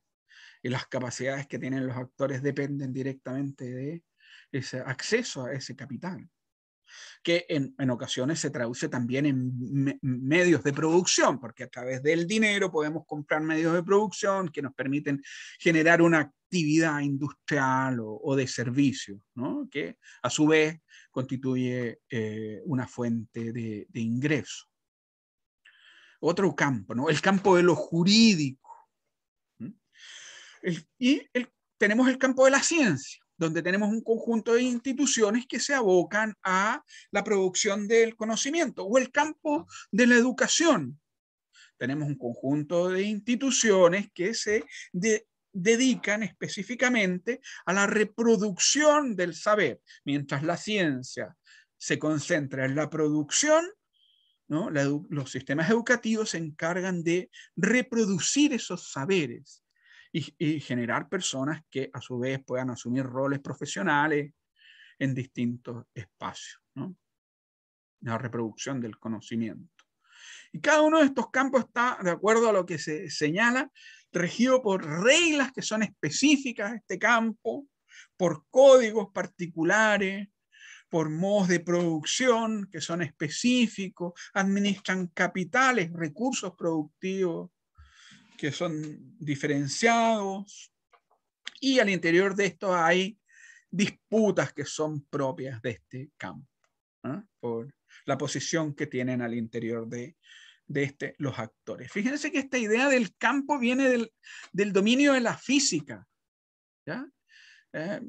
Y las capacidades que tienen los actores dependen directamente de ese acceso a ese capital que en, ocasiones se traduce también en medios de producción, porque a través del dinero podemos comprar medios de producción que nos permiten generar una actividad industrial o, de servicio, que a su vez constituye eh, una fuente de, ingreso. Otro campo, el campo de lo jurídico. ¿Mm? y tenemos el campo de la ciencia donde tenemos un conjunto de instituciones que se abocan a la producción del conocimiento o el campo de la educación. Tenemos un conjunto de instituciones que se dedican específicamente a la reproducción del saber, mientras la ciencia se concentra en la producción, los sistemas educativos se encargan de reproducir esos saberes y, generar personas que a su vez puedan asumir roles profesionales en distintos espacios. ¿no? La reproducción del conocimiento. Y cada uno de estos campos está, de acuerdo a lo que se señala, regido por reglas que son específicas a este campo, por códigos particulares, por modos de producción que son específicos, administran capitales, recursos productivos, que son diferenciados y al interior de esto hay disputas que son propias de este campo, ¿ah? por la posición que tienen al interior de, este, los actores. Fíjense que esta idea del campo viene del, dominio de la física. ¿ya? Eh,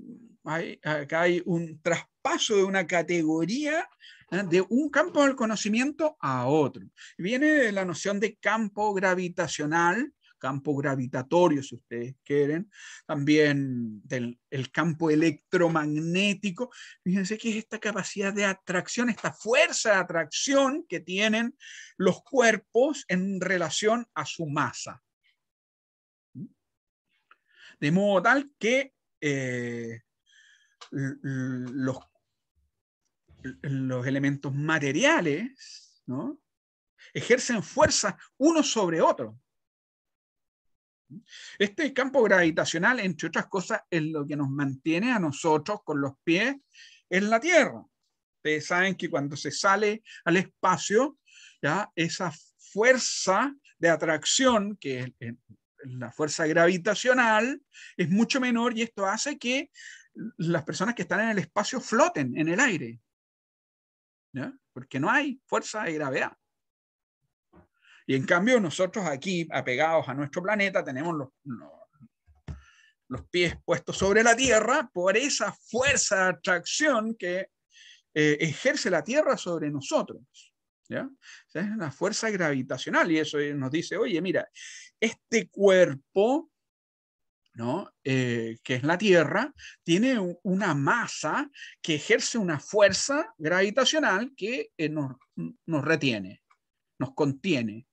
hay, acá hay un traspaso de una categoría ¿eh? de un campo del conocimiento a otro. Viene de la noción de campo gravitacional campo gravitatorio, si ustedes quieren, también del el campo electromagnético. Fíjense que es esta capacidad de atracción, esta fuerza de atracción que tienen los cuerpos en relación a su masa. De modo tal que eh, los, elementos materiales ejercen fuerza uno sobre otro. Este campo gravitacional, entre otras cosas, es lo que nos mantiene a nosotros con los pies en la Tierra. Ustedes saben que cuando se sale al espacio, esa fuerza de atracción, que es la fuerza gravitacional, es mucho menor y esto hace que las personas que están en el espacio floten en el aire. Porque no hay fuerza de gravedad. Y en cambio nosotros aquí, apegados a nuestro planeta, tenemos los, los, pies puestos sobre la Tierra por esa fuerza de atracción que eh, ejerce la Tierra sobre nosotros. es una fuerza gravitacional y eso nos dice, oye, mira, este cuerpo, eh, que es la Tierra, tiene una masa que ejerce una fuerza gravitacional que eh, nos, nos retiene, nos contiene.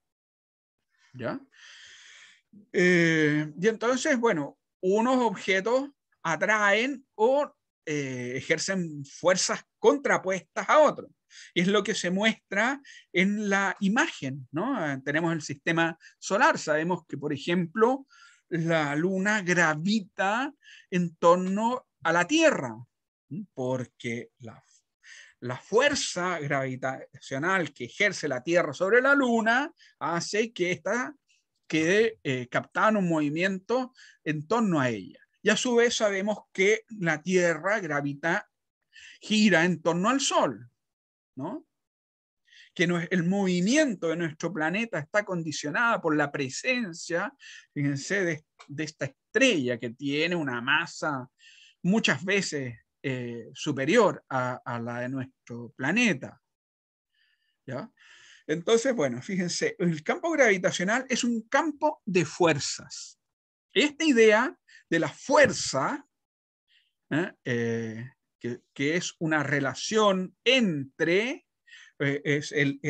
Eh, y entonces, bueno, unos objetos atraen o eh, ejercen fuerzas contrapuestas a otros. es lo que se muestra en la imagen, ¿no? Eh, tenemos el sistema solar, sabemos que, por ejemplo, la luna gravita en torno a la Tierra, porque la la fuerza gravitacional que ejerce la Tierra sobre la Luna hace que ésta quede eh, captada en un movimiento en torno a ella. Y a su vez sabemos que la Tierra gravita, gira en torno al Sol, ¿no? que el movimiento de nuestro planeta está condicionado por la presencia, fíjense, de esta estrella que tiene una masa muchas veces eh, superior a, la de nuestro planeta. ¿Ya? Entonces, bueno, fíjense, el campo gravitacional es un campo de fuerzas. Esta idea de la fuerza, ¿eh? Eh, que, es una relación entre, es el,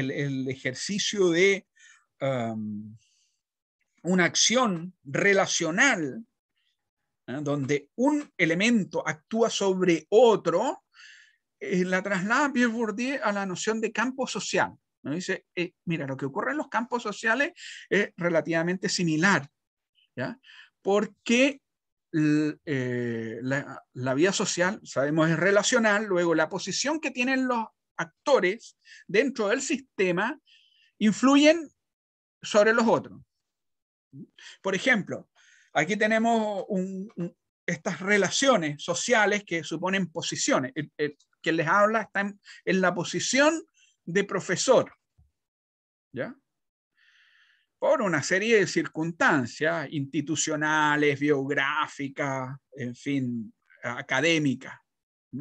ejercicio de una acción relacional ¿eh? donde un elemento actúa sobre otro, eh, la traslada Pierre Bourdieu a la noción de campo social. Dice, eh, mira, lo que ocurre en los campos sociales es relativamente similar, porque la, la vida social, sabemos, es relacional, luego la posición que tienen los actores dentro del sistema influyen sobre los otros. Por ejemplo, Aquí tenemos estas relaciones sociales que suponen posiciones. El, que les habla está en, la posición de profesor. ¿Ya? por una serie de circunstancias institucionales, biográficas, en fin, académicas.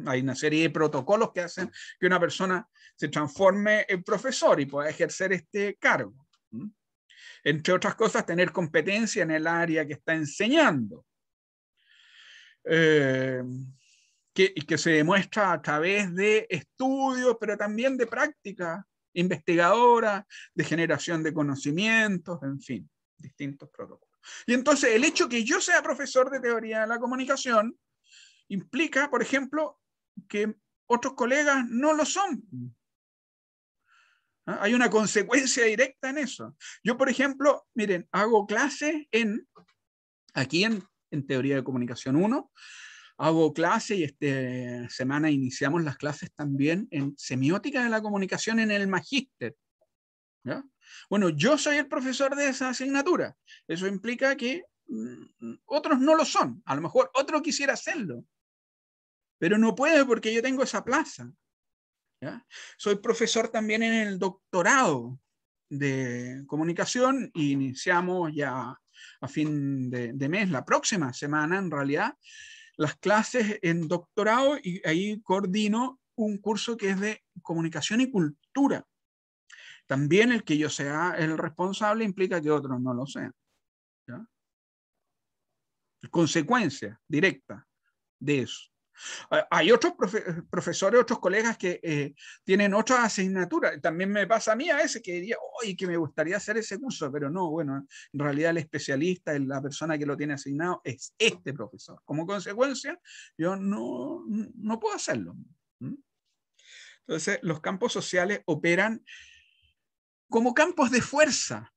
Hay una serie de protocolos que hacen que una persona se transforme en profesor y pueda ejercer este cargo entre otras cosas, tener competencia en el área que está enseñando. Eh, y que, que, se demuestra a través de estudios, pero también de práctica investigadora, de generación de conocimientos, en fin, distintos protocolos. Y entonces el hecho que yo sea profesor de teoría de la comunicación implica, por ejemplo, que otros colegas no lo son. ¿ah? Hay una consecuencia directa en eso. Yo, por ejemplo, miren, hago clase en, aquí en, Teoría de Comunicación 1, hago clase y esta semana iniciamos las clases también en semiótica de la comunicación en el magíster. Bueno, yo soy el profesor de esa asignatura. Eso implica que mm, otros no lo son. A lo mejor otro quisiera hacerlo, pero no puede porque yo tengo esa plaza. Soy profesor también en el doctorado de comunicación y iniciamos ya a fin de, mes, la próxima semana en realidad, las clases en doctorado y ahí coordino un curso que es de comunicación y cultura. También el que yo sea el responsable implica que otros no lo sean. Consecuencia directa de eso. Ah, hay otros profesores, otros colegas que eh, tienen otras asignaturas. También me pasa a mí a veces que diría, oye, que me gustaría hacer ese curso, pero no, bueno, en realidad el especialista, la persona que lo tiene asignado es este profesor. Como consecuencia, yo no, no puedo hacerlo. Entonces, los campos sociales operan como campos de fuerza,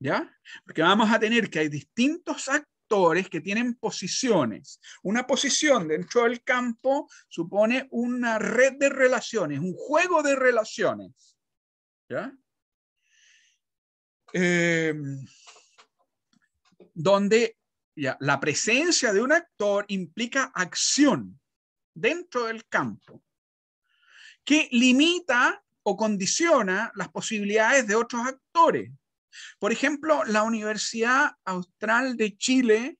¿ya? Porque vamos a tener que hay distintos actos actores que tienen posiciones. Una posición dentro del campo supone una red de relaciones, un juego de relaciones. ¿Ya? Em, donde la presencia de un actor implica acción dentro del campo, que limita o condiciona las posibilidades de otros actores. Por ejemplo, la Universidad Austral de Chile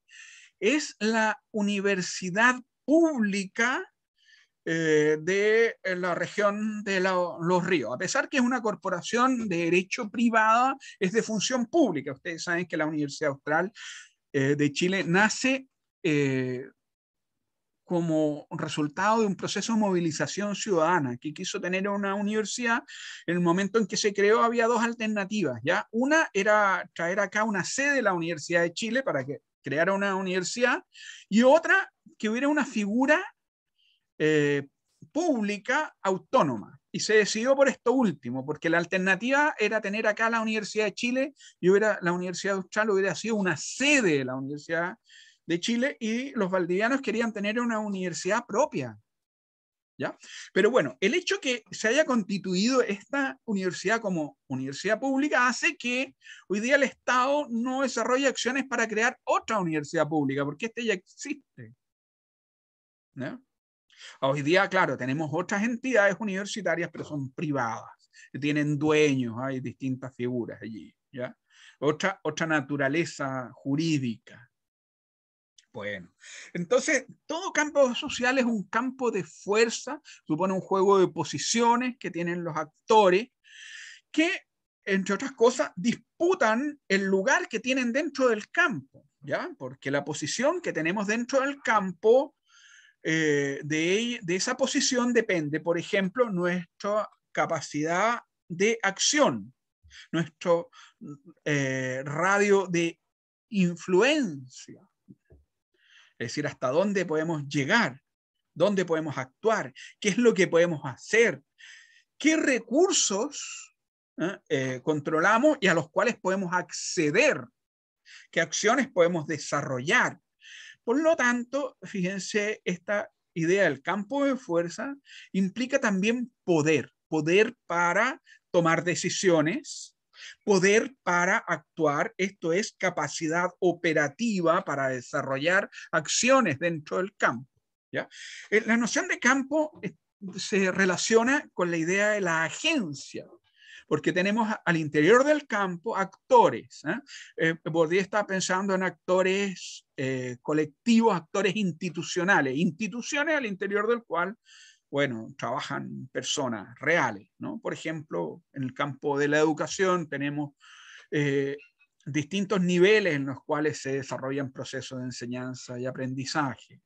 es la universidad pública eh, de eh, la región de los ríos. A pesar que es una corporación de derecho privado, es de función pública. Ustedes saben que la Universidad Austral eh, de Chile nace como resultado de un proceso de movilización ciudadana que quiso tener una universidad. En el momento en que se creó había dos alternativas, ¿ya? Una era traer acá una sede de la Universidad de Chile para que creara una universidad y otra que hubiera una figura eh, pública autónoma. Y se decidió por esto último, porque la alternativa era tener acá la Universidad de Chile y hubiera, la Universidad Austral hubiera sido una sede de la Universidad de Chile y los valdivianos querían tener una universidad propia. ¿Ya? Pero bueno, el hecho que se haya constituido esta universidad como universidad pública hace que hoy día el Estado no desarrolle acciones para crear otra universidad pública, porque esta ya existe. ¿No? Hoy día, claro, tenemos otras entidades universitarias, pero son privadas, tienen dueños, hay distintas figuras allí, ¿ya? Otra, otra naturaleza jurídica. Bueno, entonces todo campo social es un campo de fuerza, supone un juego de posiciones que tienen los actores que, entre otras cosas, disputan el lugar que tienen dentro del campo, ¿ya? Porque la posición que tenemos dentro del campo, eh, de, esa posición depende, por ejemplo, nuestra capacidad de acción, nuestro eh, radio de influencia, es decir, hasta dónde podemos llegar, dónde podemos actuar, qué es lo que podemos hacer, qué recursos ¿eh? Eh, controlamos y a los cuales podemos acceder, qué acciones podemos desarrollar. Por lo tanto, fíjense, esta idea del campo de fuerza implica también poder, poder para tomar decisiones, Poder para actuar, esto es capacidad operativa para desarrollar acciones dentro del campo. Eh, la noción de campo eh, se relaciona con la idea de la agencia, porque tenemos al interior del campo actores. ¿eh? Eh, está pensando en actores eh, colectivos, actores institucionales, instituciones al interior del cual bueno, trabajan personas reales, ¿no? Por ejemplo, en el campo de la educación tenemos eh, distintos niveles en los cuales se desarrollan procesos de enseñanza y aprendizaje.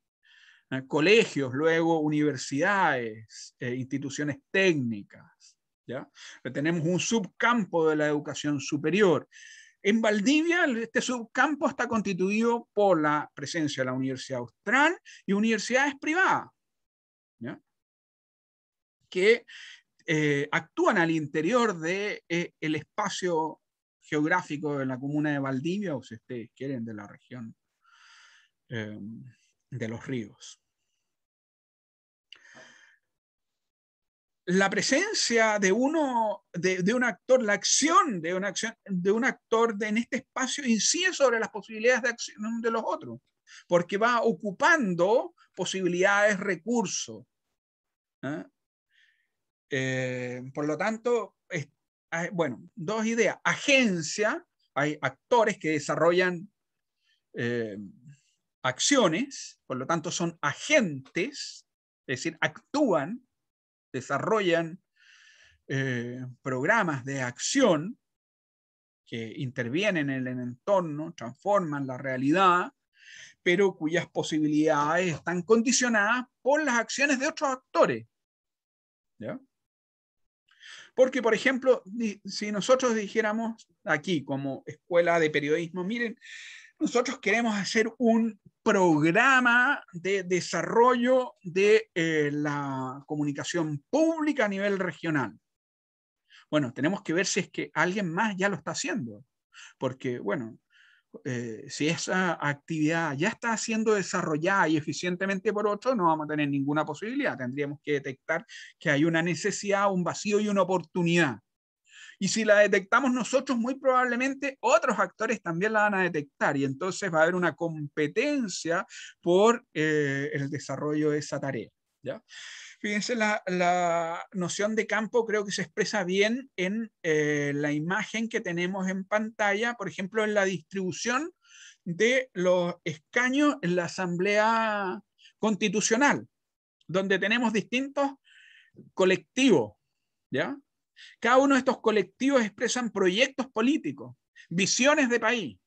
Eh, colegios, luego universidades, eh, instituciones técnicas, ¿ya? Tenemos un subcampo de la educación superior. En Valdivia, este subcampo está constituido por la presencia de la Universidad Austral y universidades privadas. ¿Ya? que eh, actúan al interior del de, eh, el espacio geográfico de la comuna de Valdivia, o si ustedes quieren, de la región em, de los ríos. La presencia de uno, de, un actor, la acción de, una acción, de un actor en este espacio incide sobre las posibilidades de acción de los otros, porque va ocupando posibilidades, recursos. ¿eh? Eh, por lo tanto, ah, bueno, dos ideas. Agencia, hay actores que desarrollan eh, acciones, por lo tanto son agentes, es decir, actúan, desarrollan eh, programas de acción que intervienen en el entorno, transforman la realidad, pero cuyas posibilidades están condicionadas por las acciones de otros actores. ¿Ya? Porque, por ejemplo, si nosotros dijéramos aquí como escuela de periodismo, miren, nosotros queremos hacer un programa de desarrollo de eh, la comunicación pública a nivel regional. Bueno, tenemos que ver si es que alguien más ya lo está haciendo, porque, bueno, eh, si esa actividad ya está siendo desarrollada y eficientemente por otro, no vamos a tener ninguna posibilidad. Tendríamos que detectar que hay una necesidad, un vacío y una oportunidad. Y si la detectamos nosotros, muy probablemente otros actores también la van a detectar y entonces va a haber una competencia por eh, el desarrollo de esa tarea. ¿ya? fíjense, la, noción de campo creo que se expresa bien en eh, la imagen que tenemos en pantalla, por ejemplo, en la distribución de los escaños en la Asamblea Constitucional, donde tenemos distintos colectivos, ¿ya? Cada uno de estos colectivos expresan proyectos políticos, visiones de país.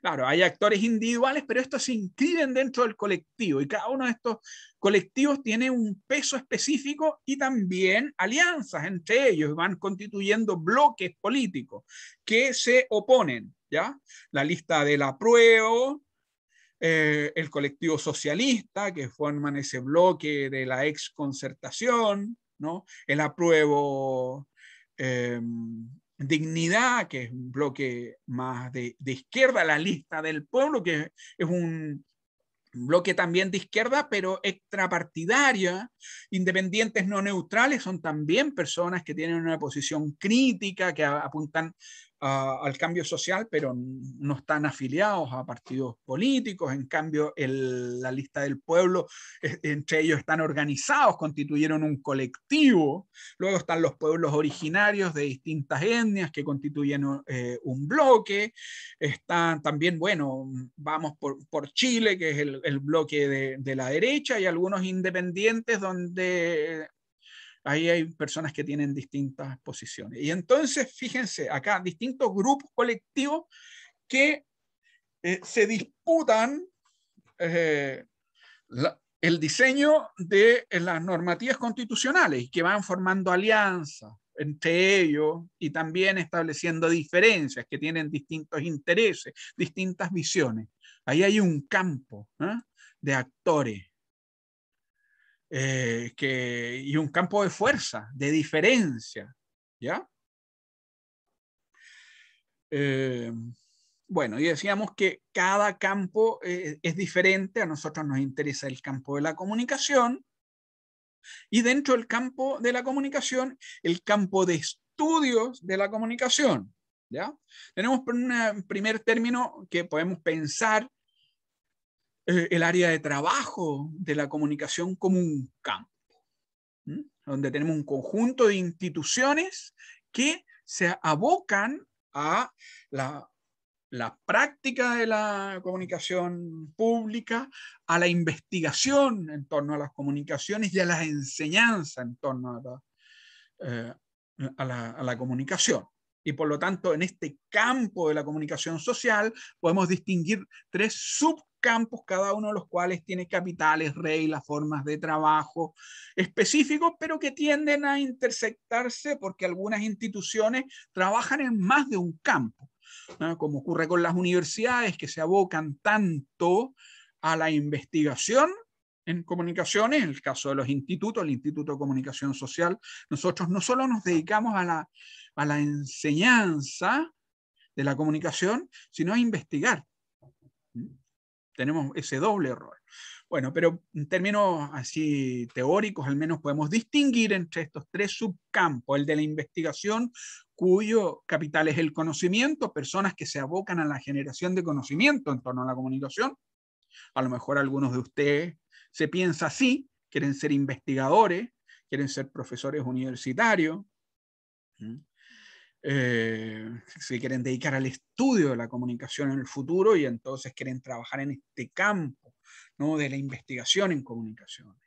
Claro, hay actores individuales, pero estos se inscriben dentro del colectivo y cada uno de estos colectivos tiene un peso específico y también alianzas entre ellos, van constituyendo bloques políticos que se oponen, ¿ya? La lista del apruebo, eh, el colectivo socialista, que forman ese bloque de la exconcertación, ¿no? El apruebo eh, Dignidad, que es un bloque más de, izquierda, la lista del pueblo, que es un bloque también de izquierda, pero extrapartidaria, independientes no neutrales, son también personas que tienen una posición crítica, que apuntan al cambio social, pero no están afiliados a partidos políticos. En cambio, la lista del pueblo, e, entre ellos están organizados, constituyeron un colectivo. Luego están los pueblos originarios de distintas etnias que constituyen eh, un bloque. Están también, bueno, vamos por, Chile, que es el, bloque de, de, la derecha, y algunos independientes donde Ahí hay personas que tienen distintas posiciones. Y entonces, fíjense, acá distintos grupos colectivos que eh, se disputan eh, el diseño de eh, las normativas constitucionales que van formando alianzas entre ellos y también estableciendo diferencias que tienen distintos intereses, distintas visiones. Ahí hay un campo de actores eh, y un campo de fuerza, de diferencia. ¿Ya? Eh, bueno, y decíamos que cada campo eh, es diferente, a nosotros nos interesa el campo de la comunicación, y dentro del campo de la comunicación, el campo de estudios de la comunicación. ¿ya? Tenemos un primer término que podemos pensar eh, el área de trabajo de la comunicación como un campo, donde tenemos un conjunto de instituciones que se abocan a la, práctica de la comunicación pública, a la investigación en torno a las comunicaciones y a la enseñanza en torno eh, a la, a la, comunicación. Y por lo tanto, en este campo de la comunicación social podemos distinguir tres sub campos, cada uno de los cuales tiene capitales, reglas, formas de trabajo específicos, pero que tienden a intersectarse porque algunas instituciones trabajan en más de un campo, como ocurre con las universidades que se abocan tanto a la investigación en comunicaciones, en el caso de los institutos, el Instituto de Comunicación Social, nosotros no solo nos dedicamos a a la enseñanza de la comunicación, sino a investigar tenemos ese doble error. Bueno, pero en términos así teóricos, al menos podemos distinguir entre estos tres subcampos, el de la investigación, cuyo capital es el conocimiento, personas que se abocan a la generación de conocimiento en torno a la comunicación. A lo mejor algunos de ustedes se piensa así, quieren ser investigadores, quieren ser profesores universitarios, mm eh, se quieren dedicar al estudio de la comunicación en el futuro y entonces quieren trabajar en este campo ¿no? de la investigación en comunicaciones.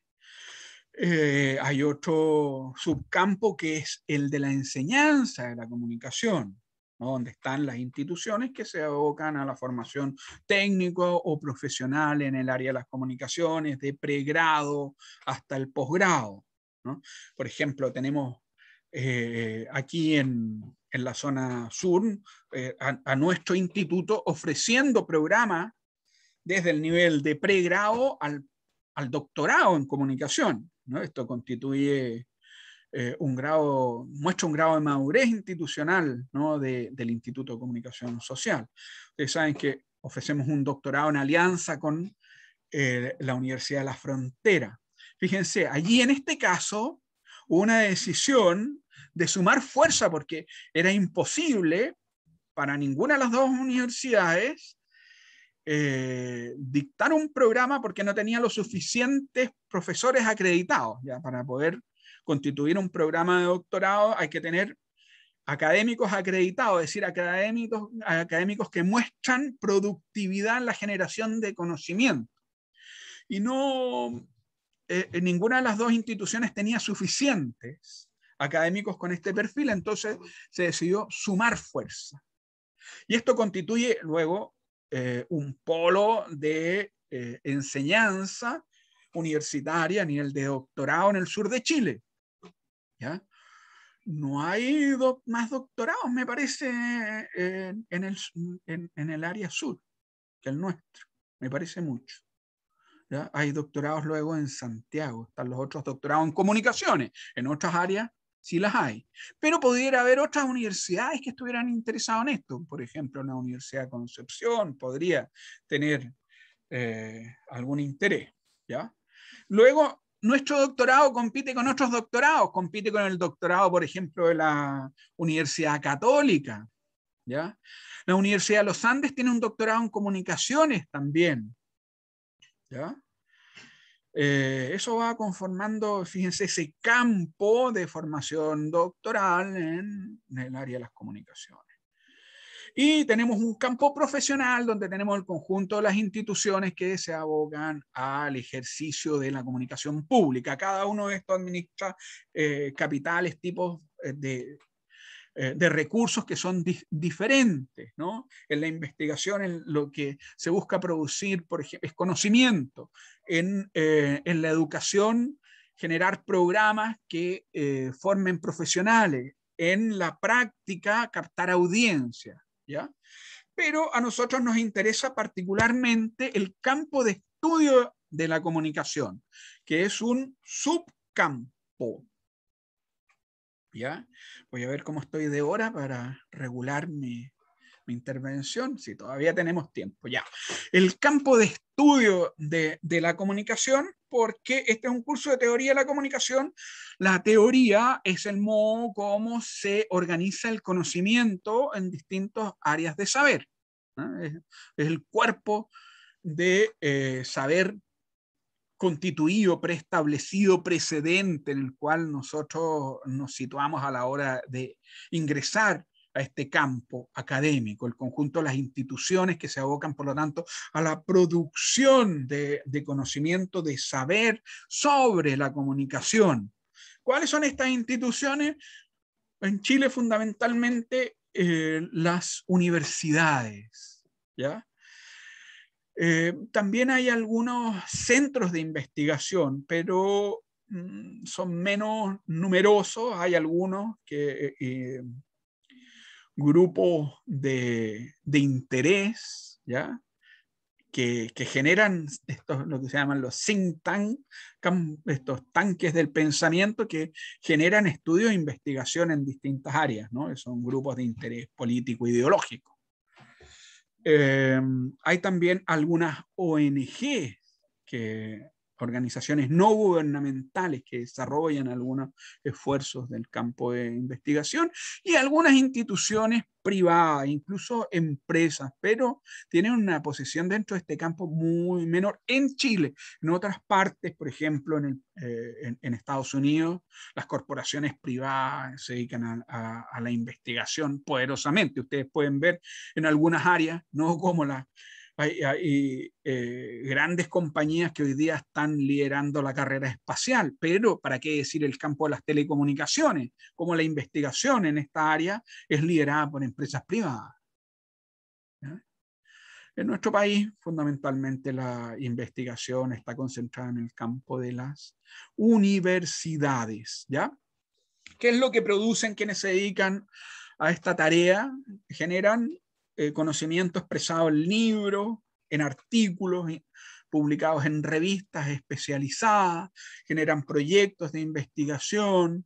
Eh, hay otro subcampo que es el de la enseñanza de la comunicación, ¿no? donde están las instituciones que se abocan a la formación técnico o profesional en el área de las comunicaciones, de pregrado hasta el posgrado. ¿no? Por ejemplo, tenemos eh, aquí en, la zona sur eh, a, nuestro instituto ofreciendo programas desde el nivel de pregrado al, doctorado en comunicación. Esto constituye eh, un grado, muestra un grado de madurez institucional del Instituto de Comunicación Social. Ustedes saben que ofrecemos un doctorado en alianza con la Universidad de la Frontera. Fíjense, allí en este caso una decisión de sumar fuerza, porque era imposible para ninguna de las dos universidades eh, dictar un programa porque no tenía los suficientes profesores acreditados. ¿ya? Para poder constituir un programa de doctorado hay que tener académicos acreditados, es decir, académicos, académicos que muestran productividad en la generación de conocimiento. Y no, eh, eh, ninguna de las dos instituciones tenía suficientes académicos con este perfil, entonces se decidió sumar fuerza. Y esto constituye luego eh, un polo de enseñanza universitaria a nivel de doctorado en el sur de Chile. No hay más doctorados, me parece, en, el, en el área sur que el nuestro. Me parece mucho. Hay doctorados luego en Santiago, están los otros doctorados en comunicaciones, en otras áreas sí las hay. Pero pudiera haber otras universidades que estuvieran interesadas en esto. Por ejemplo, la universidad de Concepción podría tener eh, algún interés. ¿ya? Luego, nuestro doctorado compite con otros doctorados, compite con el doctorado, por ejemplo, de la Universidad Católica. ¿ya? La Universidad de los Andes tiene un doctorado en comunicaciones también. ¿ya? Eh, eso va conformando, fíjense, ese campo de formación doctoral en, el área de las comunicaciones. Y tenemos un campo profesional donde tenemos el conjunto de las instituciones que se abogan al ejercicio de la comunicación pública. Cada uno de estos administra eh, capitales, tipos eh, de eh, de recursos que son diferentes, ¿no? En la investigación en lo que se busca producir, por ejemplo, es conocimiento, eh, en, la educación generar programas que eh, formen profesionales, en la práctica captar audiencia, ¿ya? Pero a nosotros nos interesa particularmente el campo de estudio de la comunicación, que es un subcampo, Voy a ver cómo estoy de hora para regular mi, intervención, si todavía tenemos tiempo, ya. El campo de estudio de, la comunicación, porque este es un curso de teoría de la comunicación, la teoría es el modo como se organiza el conocimiento en distintas áreas de saber. Es, el cuerpo de eh, saber constituido, preestablecido precedente en el cual nosotros nos situamos a la hora de ingresar a este campo académico, el conjunto de las instituciones que se abocan, por lo tanto, a la producción de, conocimiento, de saber sobre la comunicación. ¿Cuáles son estas instituciones? En Chile, fundamentalmente, eh, las universidades, ¿ya? Eh, también hay algunos centros de investigación, pero mm, son menos numerosos. Hay algunos que eh, eh, grupos de, interés, Que, generan estos, lo que se llaman los think tanks, estos tanques del pensamiento que generan estudios e investigación en distintas áreas, ¿no? Son grupos de interés político-ideológico. Em, hay también algunas ONG que organizaciones no gubernamentales que desarrollan algunos esfuerzos del campo de investigación y algunas instituciones privadas, incluso empresas, pero tienen una posición dentro de este campo muy menor en Chile. En otras partes, por ejemplo, en, eh, Estados Unidos, las corporaciones privadas se dedican a, a la investigación poderosamente. Ustedes pueden ver en algunas áreas, no como la hay, eh, grandes compañías que hoy día están liderando la carrera espacial, pero ¿para qué decir el campo de las telecomunicaciones? Como la investigación en esta área es liderada por empresas privadas. En nuestro país, fundamentalmente la investigación está concentrada en el campo de las universidades, ¿ya? ¿Qué es lo que producen quienes se dedican a esta tarea? Generan eh, conocimiento expresado en libros, en artículos publicados en revistas especializadas, generan proyectos de investigación,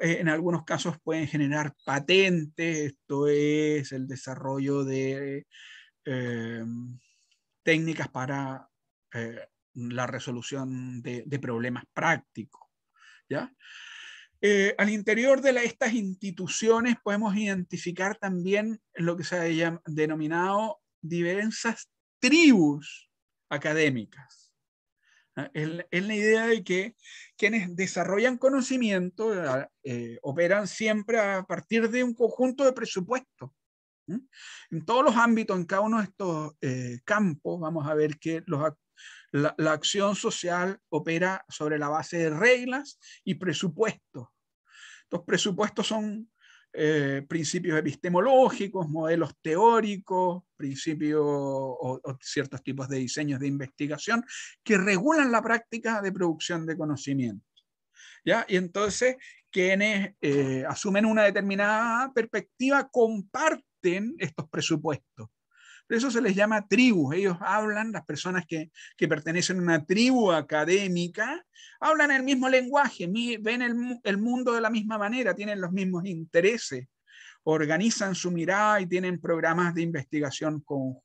eh, en algunos casos pueden generar patentes, esto es el desarrollo de eh, técnicas para la resolución de, de problemas prácticos. ¿ya? Eh, al interior de estas instituciones podemos identificar también lo que se ha denominado diversas tribus académicas. Ah, es la idea de que quienes desarrollan conocimiento ah, eh, operan siempre a partir de un conjunto de presupuestos. En todos los ámbitos, en cada uno de estos eh, campos, vamos a ver que la acción social opera sobre la base de reglas y presupuestos. Estos presupuestos son eh, principios epistemológicos, modelos teóricos, principios o, ciertos tipos de diseños de investigación que regulan la práctica de producción de conocimiento. ¿Ya? Y entonces, quienes eh, asumen una determinada perspectiva comparten estos presupuestos eso se les llama tribus. Ellos hablan, las personas que, pertenecen a una tribu académica, hablan el mismo lenguaje, ven el, mundo de la misma manera, tienen los mismos intereses, organizan su mirada y tienen programas de investigación con,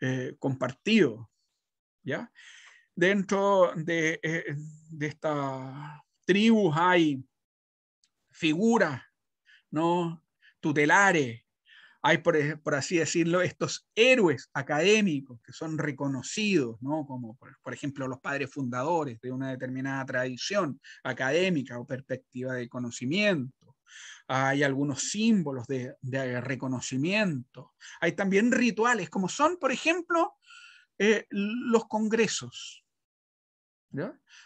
eh, compartidos. ¿ya? Dentro de, eh, de estas tribus hay figuras ¿no? tutelares hay, por, así decirlo, estos héroes académicos que son reconocidos, como por, ejemplo los padres fundadores de una determinada tradición académica o perspectiva de conocimiento. Hay algunos símbolos de, reconocimiento. Hay también rituales, como son, por ejemplo, eh, los congresos,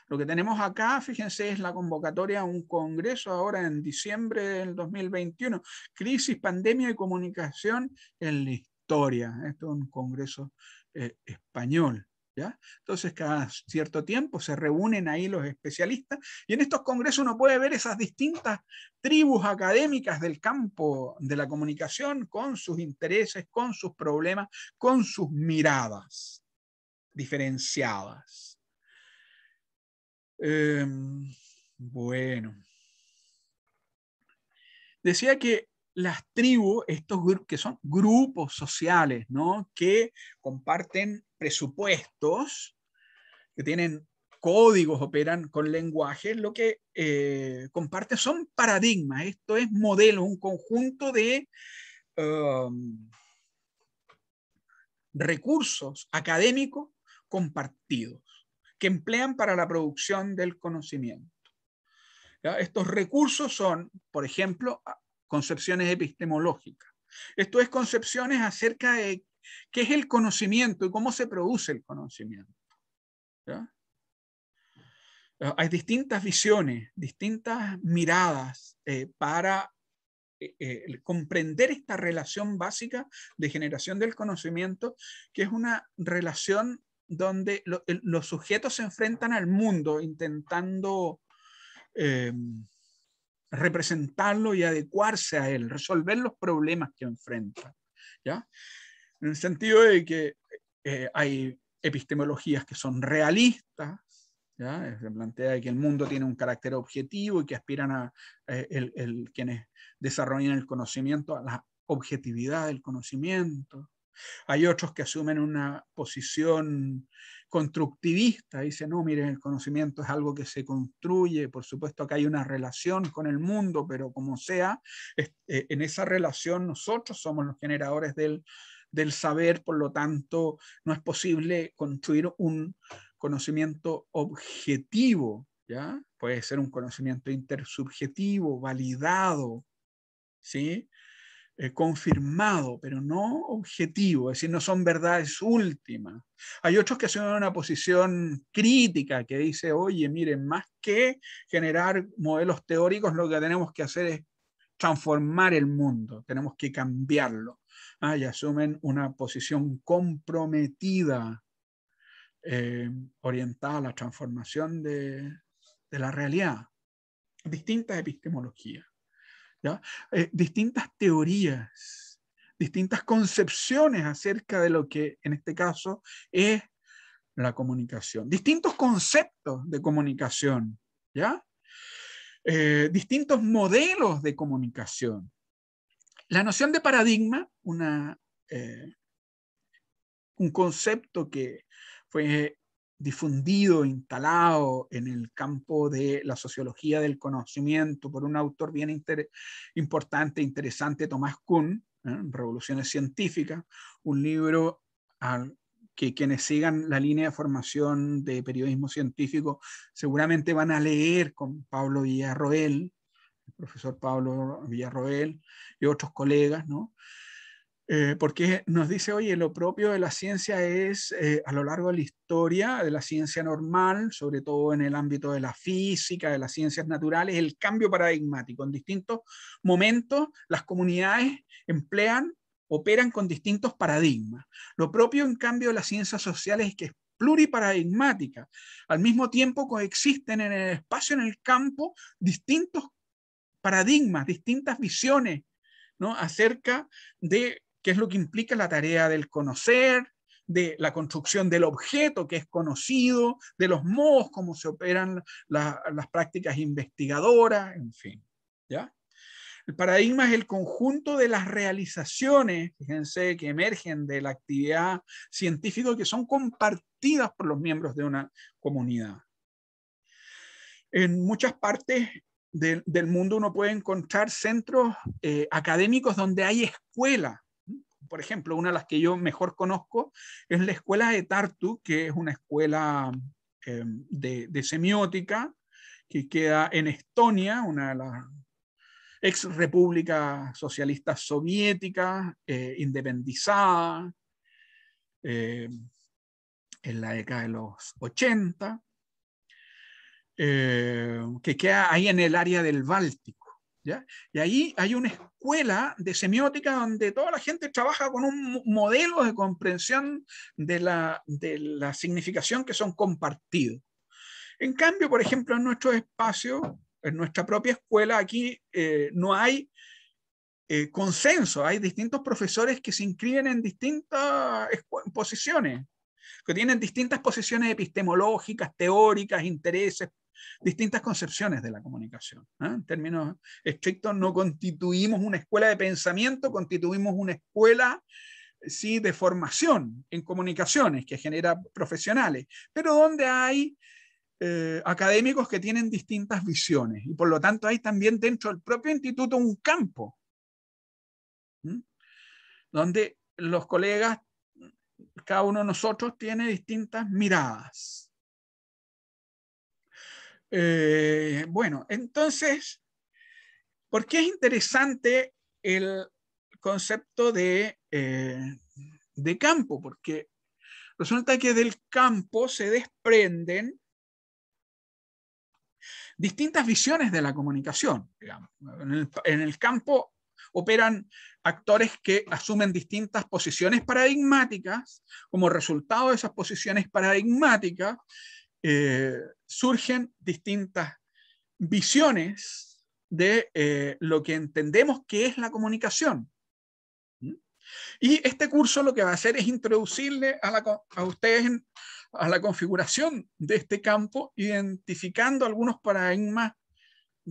lo que tenemos acá, fíjense, es la convocatoria a un congreso ahora en diciembre del 2021, crisis, pandemia y comunicación en la historia. Esto es un congreso eh, español. ¿Ya? Entonces, cada cierto tiempo se reúnen ahí los especialistas y en estos congresos uno puede ver esas distintas tribus académicas del campo de la comunicación con sus intereses, con sus problemas, con sus miradas diferenciadas. Em, bueno. Decía que las tribus, estos que son grupos sociales, ¿no? Que comparten presupuestos, que tienen códigos, operan con lenguaje, lo que eh, comparten son paradigmas, esto es modelo, un conjunto de em, recursos académicos compartidos que emplean para la producción del conocimiento. Estos recursos son, por ejemplo, concepciones epistemológicas. Esto es concepciones acerca de qué es el conocimiento y cómo se produce el conocimiento. Eh, hay distintas visiones, distintas miradas eh, para eh, comprender esta relación básica de generación del conocimiento, que es una relación donde los sujetos se enfrentan al mundo intentando eh, representarlo y adecuarse a él, resolver los problemas que enfrentan. ¿ya? En el sentido de que eh, hay epistemologías que son realistas, ¿ya? Eh, se plantea que el mundo tiene un carácter objetivo y que aspiran a quienes desarrollan el conocimiento a la objetividad del conocimiento. Hay otros que asumen una posición constructivista, dicen, no, miren, el conocimiento es algo que se construye, por supuesto que hay una relación con el mundo, pero como sea, eh, en esa relación nosotros somos los generadores del, del saber, por lo tanto, no es posible construir un conocimiento objetivo, ¿ya? Puede ser un conocimiento intersubjetivo, validado, ¿sí? Eh, confirmado, pero no objetivo, es decir, no son verdades últimas. Hay otros que asumen una posición crítica que dice, oye, miren, más que generar modelos teóricos, lo que tenemos que hacer es transformar el mundo, tenemos que cambiarlo. Ah, y asumen una posición comprometida, eh, orientada a la transformación de, de la realidad. Distintas epistemologías. Eh, distintas teorías, distintas concepciones acerca de lo que en este caso es la comunicación, distintos conceptos de comunicación, ¿ya? Eh, distintos modelos de comunicación. La noción de paradigma, una, eh, un concepto que fue difundido, instalado en el campo de la sociología del conocimiento por un autor bien importante, interesante, Tomás Kuhn, ¿eh? Revoluciones Científicas, un libro que quienes sigan la línea de formación de periodismo científico seguramente van a leer con Pablo Villarroel, el profesor Pablo Villarroel y otros colegas, ¿no? Eh, porque nos dice, oye, lo propio de la ciencia es, eh, a lo largo de la historia de la ciencia normal, sobre todo en el ámbito de la física, de las ciencias naturales, el cambio paradigmático. En distintos momentos, las comunidades emplean, operan con distintos paradigmas. Lo propio, en cambio, de las ciencias sociales es que es pluriparadigmática. Al mismo tiempo coexisten en el espacio, en el campo, distintos paradigmas, distintas visiones ¿no? acerca de qué es lo que implica la tarea del conocer, de la construcción del objeto que es conocido, de los modos como se operan las prácticas investigadoras, en fin. El paradigma es el conjunto de las realizaciones, fíjense, que emergen de la actividad científica que son compartidas por los miembros de una comunidad. En muchas partes del, mundo uno puede encontrar centros eh, académicos donde hay escuela por ejemplo, una de las que yo mejor conozco es la escuela de Tartu, que es una escuela em, de, semiótica que queda en Estonia, una de las ex repúblicas socialistas soviéticas, eh, independizada em, en la década de los 80, em, que queda ahí en el área del Báltico. Y ahí hay una escuela de semiótica donde toda la gente trabaja con un modelo de comprensión de la, de la significación que son compartidos. En cambio, por ejemplo, en nuestro espacio, en nuestra propia escuela, aquí eh, no hay eh, consenso, hay distintos profesores que se inscriben en distintas posiciones, que tienen distintas posiciones epistemológicas, teóricas, intereses, distintas concepciones de la comunicación. ¿eh? En términos estrictos, no constituimos una escuela de pensamiento, constituimos una escuela sí, de formación en comunicaciones que genera profesionales, pero donde hay eh, académicos que tienen distintas visiones y por lo tanto hay también dentro del propio instituto un campo donde los colegas, cada uno de nosotros tiene distintas miradas. Eh, bueno, entonces, ¿por qué es interesante el concepto de, eh, de campo? Porque resulta que del campo se desprenden distintas visiones de la comunicación. En, el, campo operan actores que asumen distintas posiciones paradigmáticas, como resultado de esas posiciones paradigmáticas, eh, surgen distintas visiones de eh, lo que entendemos que es la comunicación. ¿Mm? Y este curso lo que va a hacer es introducirle a, ustedes a la configuración de este campo, identificando algunos paradigmas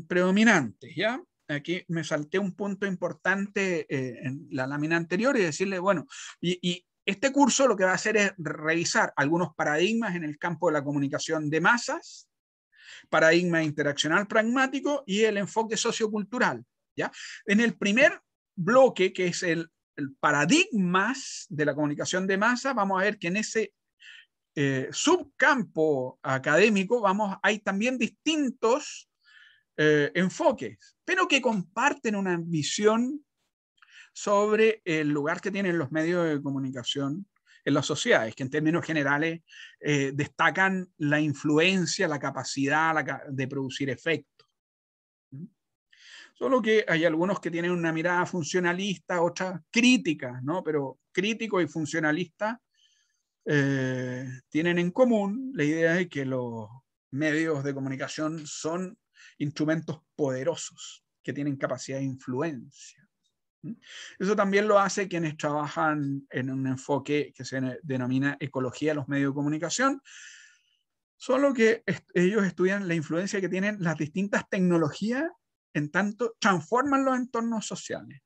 predominantes, ¿ya? Aquí me salté un punto importante eh, en la lámina anterior y decirle, bueno, y este curso lo que va a hacer es revisar algunos paradigmas en el campo de la comunicación de masas, paradigma interaccional pragmático y el enfoque sociocultural. ¿ya? En el primer bloque, que es el, paradigmas de la comunicación de masa, vamos a ver que en ese eh, subcampo académico vamos, hay también distintos eh, enfoques, pero que comparten una visión sobre el lugar que tienen los medios de comunicación en las sociedades, que en términos generales eh, destacan la influencia, la capacidad de producir efectos. ¿Mm? Solo que hay algunos que tienen una mirada funcionalista, otras críticas, ¿no? pero crítico y funcionalista eh, tienen en común la idea de que los medios de comunicación son instrumentos poderosos que tienen capacidad de influencia. Eso también lo hace quienes trabajan en un enfoque que se denomina ecología de los medios de comunicación, solo que ellos estudian la influencia que tienen las distintas tecnologías en tanto transforman los entornos sociales.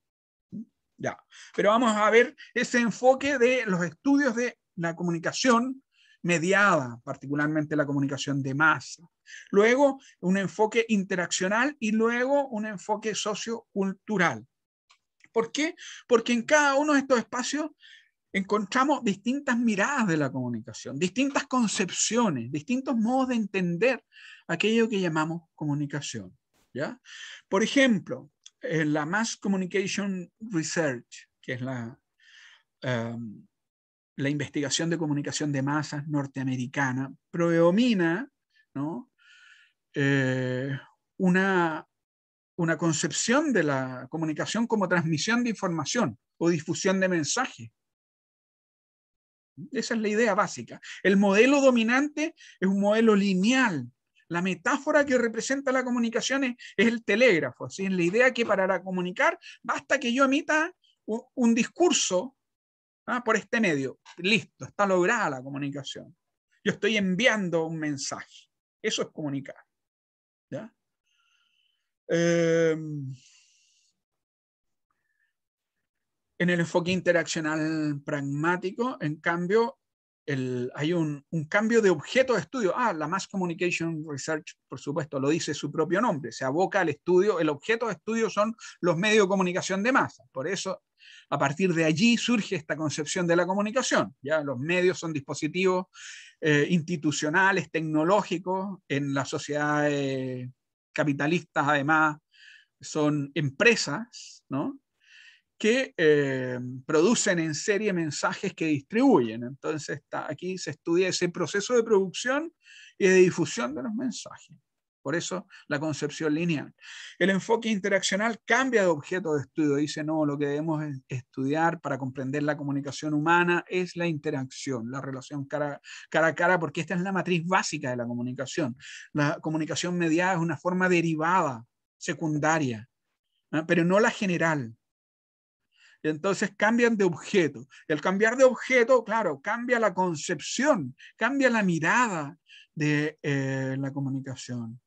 Ya, pero vamos a ver ese enfoque de los estudios de la comunicación mediada, particularmente la comunicación de masa. Luego, un enfoque interaccional y luego un enfoque sociocultural. ¿Por qué? Porque en cada uno de estos espacios encontramos distintas miradas de la comunicación, distintas concepciones, distintos modos de entender aquello que llamamos comunicación. ¿ya? Por ejemplo, la Mass Communication Research, que es la, em, la investigación de comunicación de masas norteamericana, predomina eh, una una concepción de la comunicación como transmisión de información o difusión de mensaje. Esa es la idea básica. El modelo dominante es un modelo lineal. La metáfora que representa la comunicación es, el telégrafo. así Es la idea que para comunicar basta que yo emita un, discurso ¿ah? por este medio. Listo, está lograda la comunicación. Yo estoy enviando un mensaje. Eso es comunicar. ¿ya? Em, en el enfoque interaccional pragmático, en cambio, hay un, cambio de objeto de estudio. Ah, la Mass Communication Research, por supuesto, lo dice su propio nombre, se aboca al estudio, el objeto de estudio son los medios de comunicación de masa. Por eso, a partir de allí surge esta concepción de la comunicación. ¿ya? Los medios son dispositivos eh, institucionales, tecnológicos en la sociedad. Eh, capitalistas además, son empresas, que eh, producen en serie mensajes que distribuyen. Entonces, aquí se estudia ese proceso de producción y de difusión de los mensajes. Por eso la concepción lineal. El enfoque interaccional cambia de objeto de estudio. Dice, no, lo que debemos estudiar para comprender la comunicación humana es la interacción, la relación cara, a cara, porque esta es la matriz básica de la comunicación. La comunicación mediada es una forma derivada, secundaria, pero no la general. Entonces cambian de objeto. El cambiar de objeto, claro, cambia la concepción, cambia la mirada de eh, la comunicación.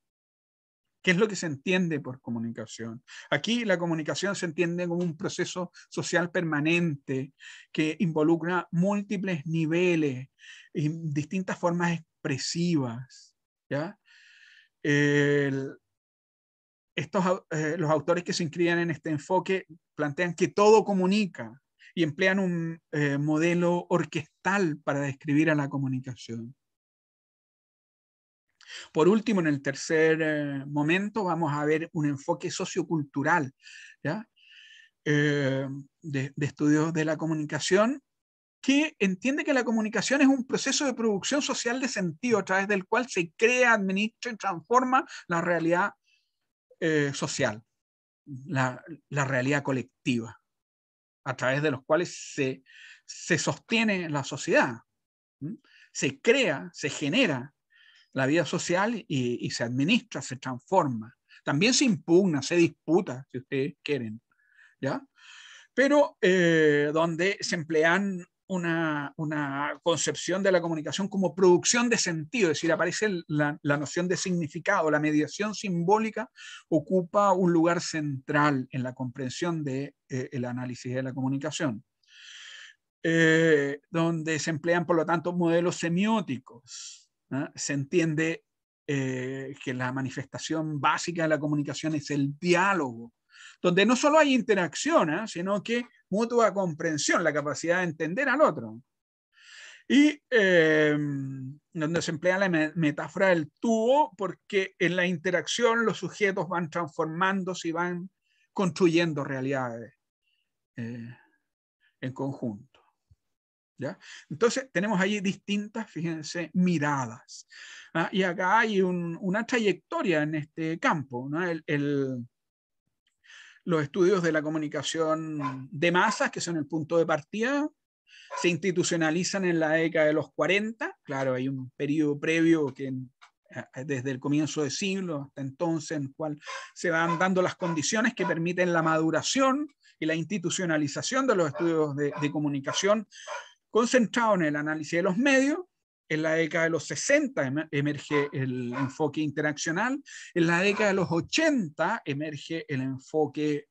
¿Qué es lo que se entiende por comunicación? Aquí la comunicación se entiende como un proceso social permanente que involucra múltiples niveles y distintas formas expresivas. Eh, los autores que se inscriben en este enfoque plantean que todo comunica y emplean un eh, modelo orquestal para describir a la comunicación. Por último, en el tercer eh, momento, vamos a ver un enfoque sociocultural eh, de, estudios de la comunicación que entiende que la comunicación es un proceso de producción social de sentido a través del cual se crea, administra y transforma la realidad eh, social, la, realidad colectiva, a través de los cuales se, sostiene la sociedad, se crea, se genera la vida social y, se administra, se transforma. También se impugna, se disputa, si ustedes quieren, ¿ya? Pero eh, donde se emplean una, concepción de la comunicación como producción de sentido, es decir, aparece la, noción de significado, la mediación simbólica ocupa un lugar central en la comprensión del de, eh, el análisis de la comunicación, eh, donde se emplean, por lo tanto, modelos semióticos, ¿ah? Se entiende eh, que la manifestación básica de la comunicación es el diálogo, donde no solo hay interacción, ¿ah? sino que mutua comprensión, la capacidad de entender al otro. Y eh, donde se emplea la metáfora del tubo, porque en la interacción los sujetos van transformándose y van construyendo realidades eh, en conjunto. Entonces, tenemos ahí distintas, fíjense, miradas. ¿ah? Y acá hay una trayectoria en este campo. los estudios de la comunicación de masas, que son el punto de partida, se institucionalizan en la década de los 40. Claro, hay un periodo previo que eh, desde el comienzo del siglo hasta entonces, en el cual se van dando las condiciones que permiten la maduración y la institucionalización de los estudios de, de comunicación concentrado en el análisis de los medios. En la década de los 60 em-, emerge el enfoque interaccional. En la década de los 80 emerge el enfoque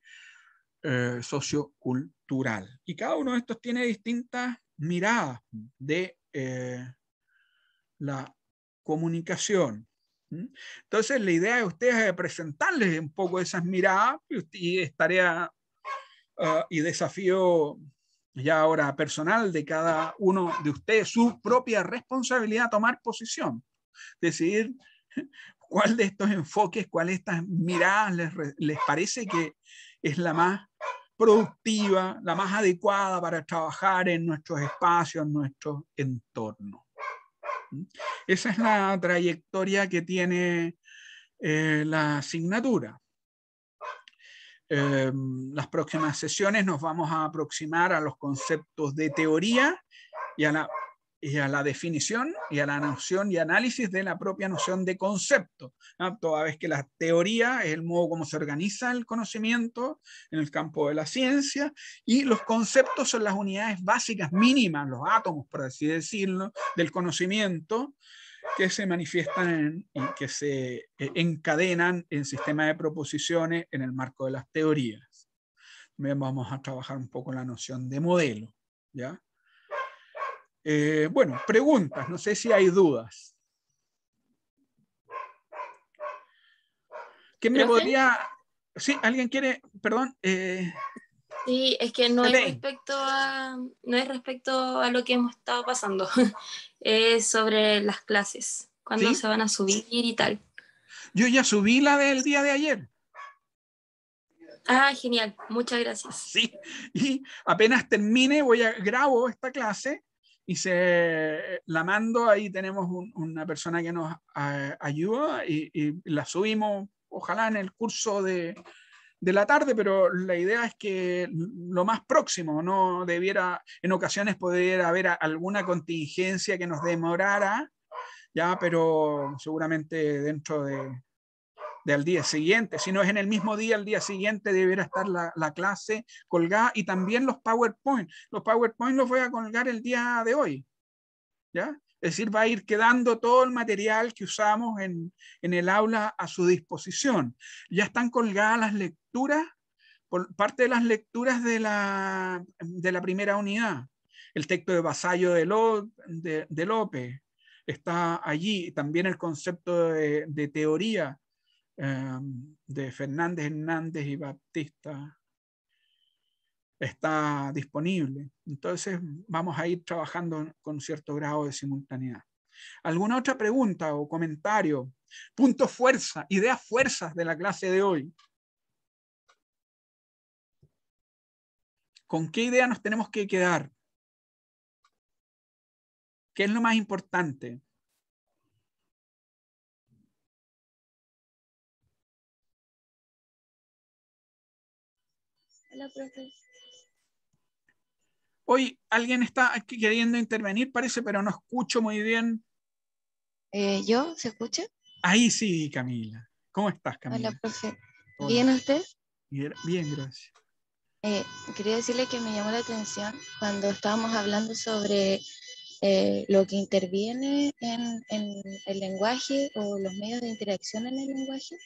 eh, sociocultural. Y cada uno de estos tiene distintas miradas de eh, la comunicación. Entonces, la idea de ustedes es presentarles un poco esas miradas y es tarea ah, y desafío ya ahora personal de cada uno de ustedes, su propia responsabilidad tomar posición, decidir cuál de estos enfoques, cuál de estas miradas les, parece que es la más productiva, la más adecuada para trabajar en nuestros espacios, en nuestro entorno. ¿Mm? Esa es la trayectoria que tiene eh, la asignatura eh, las próximas sesiones nos vamos a aproximar a los conceptos de teoría y a, la, definición y a la noción y análisis de la propia noción de concepto. Toda vez que la teoría es el modo como se organiza el conocimiento en el campo de la ciencia y los conceptos son las unidades básicas mínimas, los átomos, por así decirlo, del conocimiento que se manifiestan y que se e, encadenan en sistemas de proposiciones en el marco de las teorías. También vamos a trabajar un poco la noción de modelo. ¿ya? Eh, bueno, preguntas, no sé si hay dudas. ¿Quién me podría... Sí, ¿alguien quiere? Perdón. Eh, sí, es que no es, respecto a, no es respecto a lo que hemos estado pasando. es eh, sobre las clases, cuando se van a subir y tal. Yo ya subí la del día de ayer. Ah, genial, muchas gracias. Sí, y apenas termine, voy a grabo esta clase y se la mando. Ahí tenemos una persona que nos eh, ayuda y la subimos, ojalá en el curso de, de la tarde, pero la idea es que lo más próximo, no debiera, en ocasiones poder haber alguna contingencia que nos demorara, ya, pero seguramente dentro de, del día siguiente. Si no es en el mismo día, el día siguiente debiera estar la, la, clase colgada y también los PowerPoint. Los PowerPoint los voy a colgar el día de hoy. ¿Ya? Es decir, va a ir quedando todo el material que usamos en, el aula a su disposición. Ya están colgadas las lecturas, por parte de las lecturas de la, de la primera unidad. El texto de Vasallo de, López está allí, también el concepto de, teoría eh, de Fernández Hernández y Baptista está disponible. Entonces vamos a ir trabajando con cierto grado de simultaneidad. ¿Alguna otra pregunta o comentario? Punto fuerza, ideas fuerzas de la clase de hoy. ¿Con qué idea nos tenemos que quedar? ¿Qué es lo más importante? Hola, profesor. Hoy alguien está aquí queriendo intervenir, parece, pero no escucho muy bien. Eh, ¿Yo? ¿Se escucha? Ahí sí, Camila. ¿Cómo estás, Camila? Hola, profe. ¿Bien usted? Bien, gracias. Eh, quería decirle que me llamó la atención cuando estábamos hablando sobre eh, lo que interviene en, el lenguaje o los medios de interacción en el lenguaje,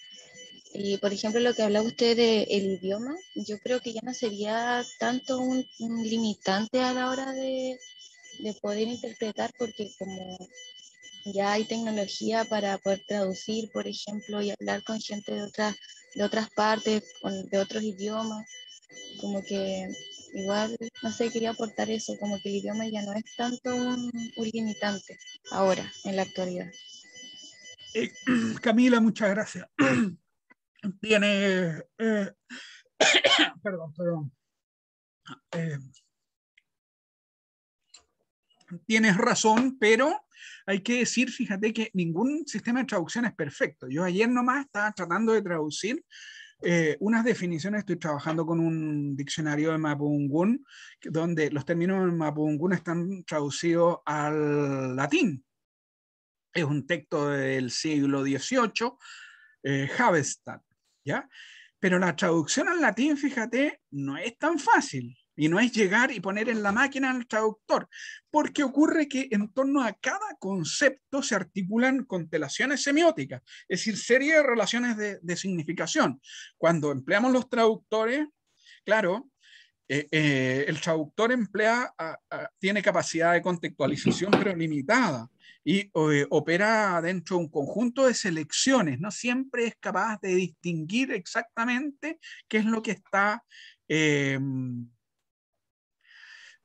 y por ejemplo, lo que hablaba usted del idioma, yo creo que ya no sería tanto un, limitante a la hora de, poder interpretar, porque como ya hay tecnología para poder traducir, por ejemplo, y hablar con gente de otras, de otras partes, de otros idiomas, como que igual, no sé, quería aportar eso, como que el idioma ya no es tanto un, limitante ahora, en la actualidad. Eh, Camila, muchas gracias. Eh, eh, tienes razón, pero hay que decir, fíjate que ningún sistema de traducción es perfecto. Yo ayer nomás estaba tratando de traducir eh, unas definiciones, estoy trabajando con un diccionario de Mapungun, donde los términos de Mapungun están traducidos al latín. Es un texto del siglo XVIII, eh, ¿ya? Pero la traducción al latín, fíjate, no es tan fácil. Y no es llegar y poner en la máquina al traductor, porque ocurre que en torno a cada concepto se articulan constelaciones semióticas, es decir, serie de relaciones de significación. Cuando empleamos los traductores, claro, eh, eh, el traductor emplea, tiene capacidad de contextualización, pero limitada, y eh, opera dentro de un conjunto de selecciones. No siempre es capaz de distinguir exactamente qué es lo que está, em,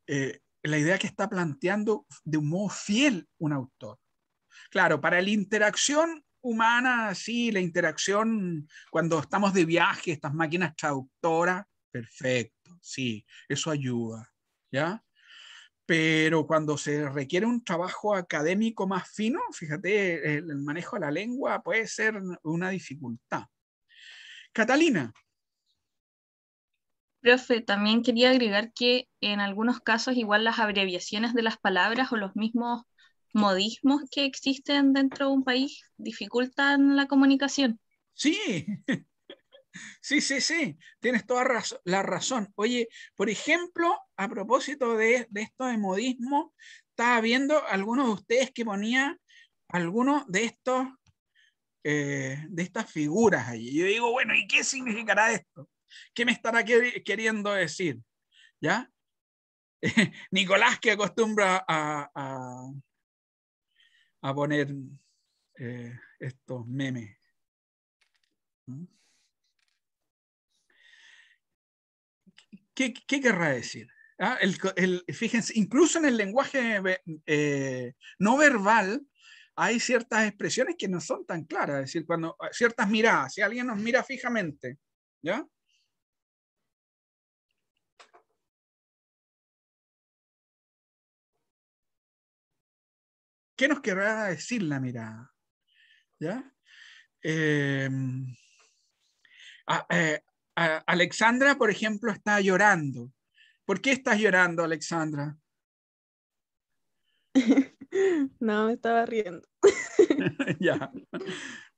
la idea que está planteando de un modo fiel un autor. Claro, para la interacción humana, sí, la interacción cuando estamos de viaje, estas máquinas traductoras, perfecto sí, eso ayuda, ¿ya? Pero cuando se requiere un trabajo académico más fino, fíjate, el manejo de la lengua puede ser una dificultad. Catalina. Profe, también quería agregar que en algunos casos igual las abreviaciones de las palabras o los mismos modismos que existen dentro de un país dificultan la comunicación. Sí, Sí, sí, sí, tienes toda la razón. Oye, por ejemplo, a propósito de, esto de modismo, estaba viendo algunos de ustedes que ponía algunos de estos, eh, de estas figuras allí. Yo digo, bueno, ¿y qué significará esto? ¿Qué me estará queriendo decir? ¿Ya? Nicolás que acostumbra a, a, poner eh, estos memes. ¿Mm? ¿Qué, querrá decir? Ah, fíjense, incluso en el lenguaje eh, no verbal hay ciertas expresiones que no son tan claras, es decir, cuando ah, ciertas miradas, si alguien nos mira fijamente, ¿ya? ¿Qué nos querrá decir la mirada? ¿Ya? Em, ah, eh, Alexandra, por ejemplo, está llorando. ¿Por qué estás llorando, Alexandra? No, me estaba riendo. ya.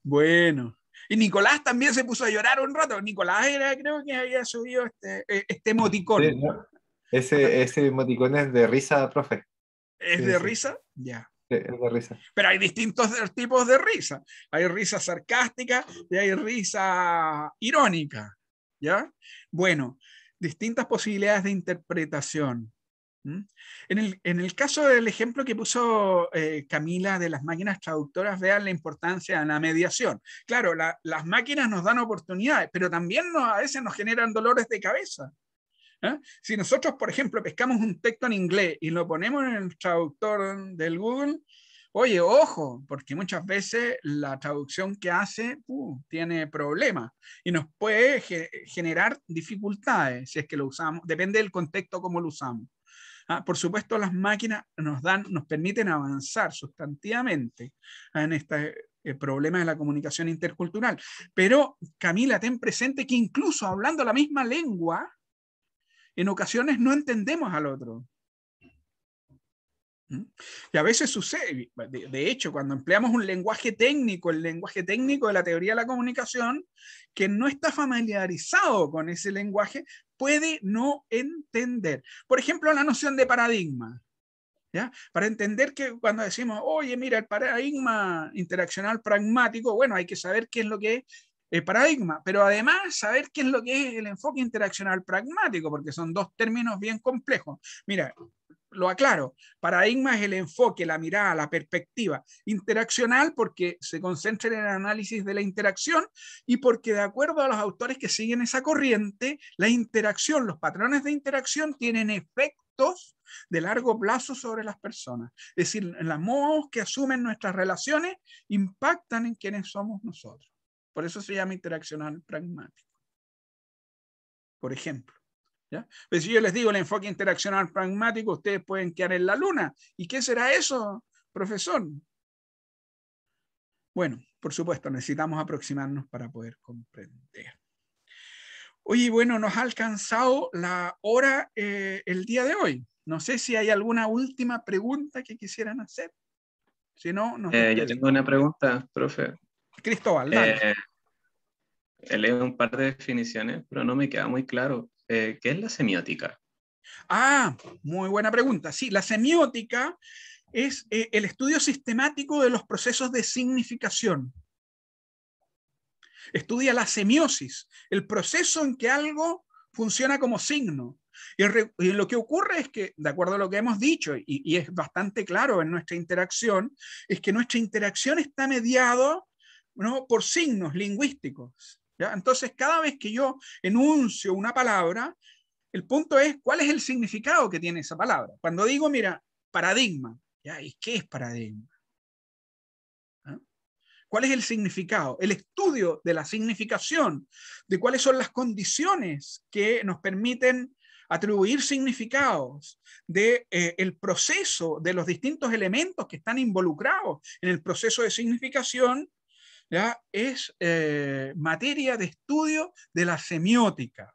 Bueno. Y Nicolás también se puso a llorar un rato. Nicolás era, creo que había subido este, eh, este emoticón. ese, ese emoticón es de risa, profe. ¿Es de risa? Ya. Es de risa. Pero hay distintos tipos de risa. Hay risa sarcástica y hay risa irónica. ¿Ya? Bueno, distintas posibilidades de interpretación. En, el, en el, caso del ejemplo que puso eh, Camila de las máquinas traductoras, vean la importancia de la mediación. Claro, las máquinas nos dan oportunidades, pero también a veces nos generan dolores de cabeza. ¿eh? Si nosotros, por ejemplo, pescamos un texto en inglés y lo ponemos en el traductor del Google, Oye, ojo, porque muchas veces la traducción que hace uh, tiene problemas y nos puede generar dificultades si es que lo usamos, depende del contexto como lo usamos. Ah, por supuesto, las máquinas nos, dan, nos permiten avanzar sustantivamente en este eh, problema de la comunicación intercultural. Pero, Camila, ten presente que incluso hablando la misma lengua, en ocasiones no entendemos al otro. ¿Mm? Y a veces sucede, de, hecho, cuando empleamos un lenguaje técnico, el lenguaje técnico de la teoría de la comunicación, que no está familiarizado con ese lenguaje, puede no entender. Por ejemplo, la noción de paradigma. Para entender que cuando decimos, oye, mira, el paradigma interaccional pragmático, bueno, hay que saber qué es lo que es el paradigma, pero además saber qué es lo que es el enfoque interaccional pragmático, porque son dos términos bien complejos. Mira, lo aclaro, paradigma es el enfoque, la mirada, la perspectiva interaccional porque se concentra en el análisis de la interacción y porque de acuerdo a los autores que siguen esa corriente, la interacción, los patrones de interacción tienen efectos de largo plazo sobre las personas. Es decir, las modos que asumen nuestras relaciones impactan en quienes somos nosotros. Por eso se llama interaccional pragmático. Por ejemplo. Pues si yo les digo el enfoque interaccional pragmático, ustedes pueden quedar en la luna. ¿Y qué será eso, profesor? Bueno, por supuesto, necesitamos aproximarnos para poder comprender. Oye, bueno, nos ha alcanzado la hora eh, el día de hoy. No sé si hay alguna última pregunta que quisieran hacer. Si no, nos eh, yo tengo una pregunta, profe. Cristóbal, dale. Eh, he un par de definiciones, pero no me queda muy claro. Eh, ¿qué es la semiótica? Ah, muy buena pregunta. Sí, la semiótica es eh, el estudio sistemático de los procesos de significación. Estudia la semiosis, el proceso en que algo funciona como signo. Y, lo que ocurre es que, de acuerdo a lo que hemos dicho, y, es bastante claro en nuestra interacción, es que nuestra interacción está mediada por signos lingüísticos. Entonces, cada vez que yo enuncio una palabra, el punto es cuál es el significado que tiene esa palabra. Cuando digo, mira, paradigma, ¿Y qué es paradigma? ¿Ah? ¿Cuál es el significado? El estudio de la significación, de cuáles son las condiciones que nos permiten atribuir significados, de eh, el proceso de los distintos elementos que están involucrados en el proceso de significación es eh, materia de estudio de la semiótica,